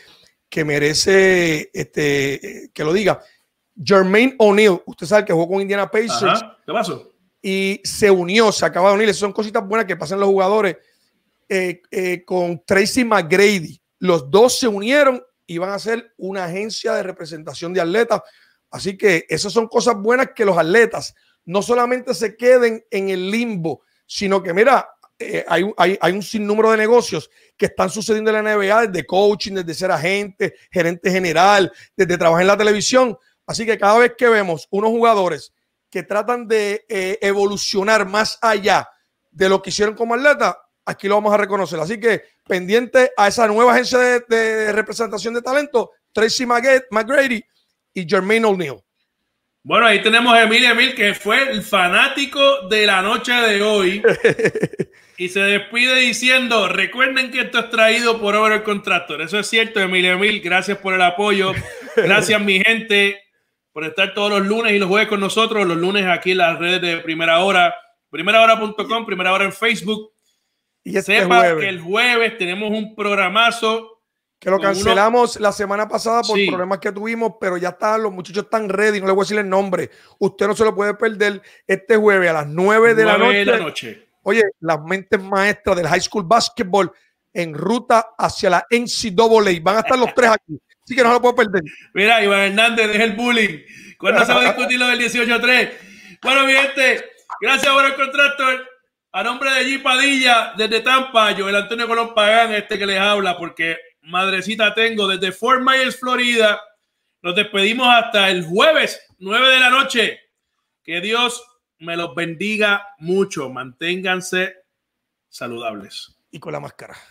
merece este, eh, que lo diga. Jermaine O'Neill, usted sabe que jugó con Indiana Pacers. ¿Qué pasó? Y se unió, se acaba de unir. Esas son cositas buenas que pasan los jugadores eh, con Tracy McGrady. Los dos se unieron y van a ser una agencia de representación de atletas. Así que esas son cosas buenas que los atletas no solamente se queden en el limbo, sino que mira, eh, hay, hay, un sinnúmero de negocios que están sucediendo en la NBA, desde coaching, desde ser agente, gerente general, desde trabajar en la televisión. Así que cada vez que vemos unos jugadores que tratan de eh, evolucionar más allá de lo que hicieron como atleta, aquí lo vamos a reconocer. Así que pendiente a esa nueva agencia de, de representación de talento, Tracy McGrady y Jermaine O'Neill.
Bueno, ahí tenemos a Emil Emil, que fue el fanático de la noche de hoy. [LAUGHS] y se despide diciendo: Recuerden que esto es traído por Over Contractor. Eso es cierto, Emil Emil. Gracias por el apoyo. Gracias, mi gente, por estar todos los lunes y los jueves con nosotros. Los lunes aquí en las redes de Primera Hora, primerahora.com, Primera Hora en Facebook. Y este que el jueves tenemos un programazo
que lo cancelamos la semana pasada por problemas que tuvimos, pero ya está. los muchachos están ready, no les voy a decir el nombre. Usted no se lo puede perder este jueves a las 9 de, la, noche. Oye, las mentes maestras del High School Basketball en ruta hacia la NCAA. Van a estar los tres aquí, así que no se lo puedo perder. Mira, Iván Hernández, deja el bullying.
¿Cuándo se va a discutir lo del 18-3? Bueno, mi gente, gracias por el contrato. A nombre de G. Padilla, desde Tampa, yo, el Antonio Colón Pagán, este que les habla, porque madrecita tengo desde Fort Myers, Florida. Nos despedimos hasta el jueves, 9 de la noche. Que Dios me los bendiga mucho. Manténganse saludables. Y con la máscara.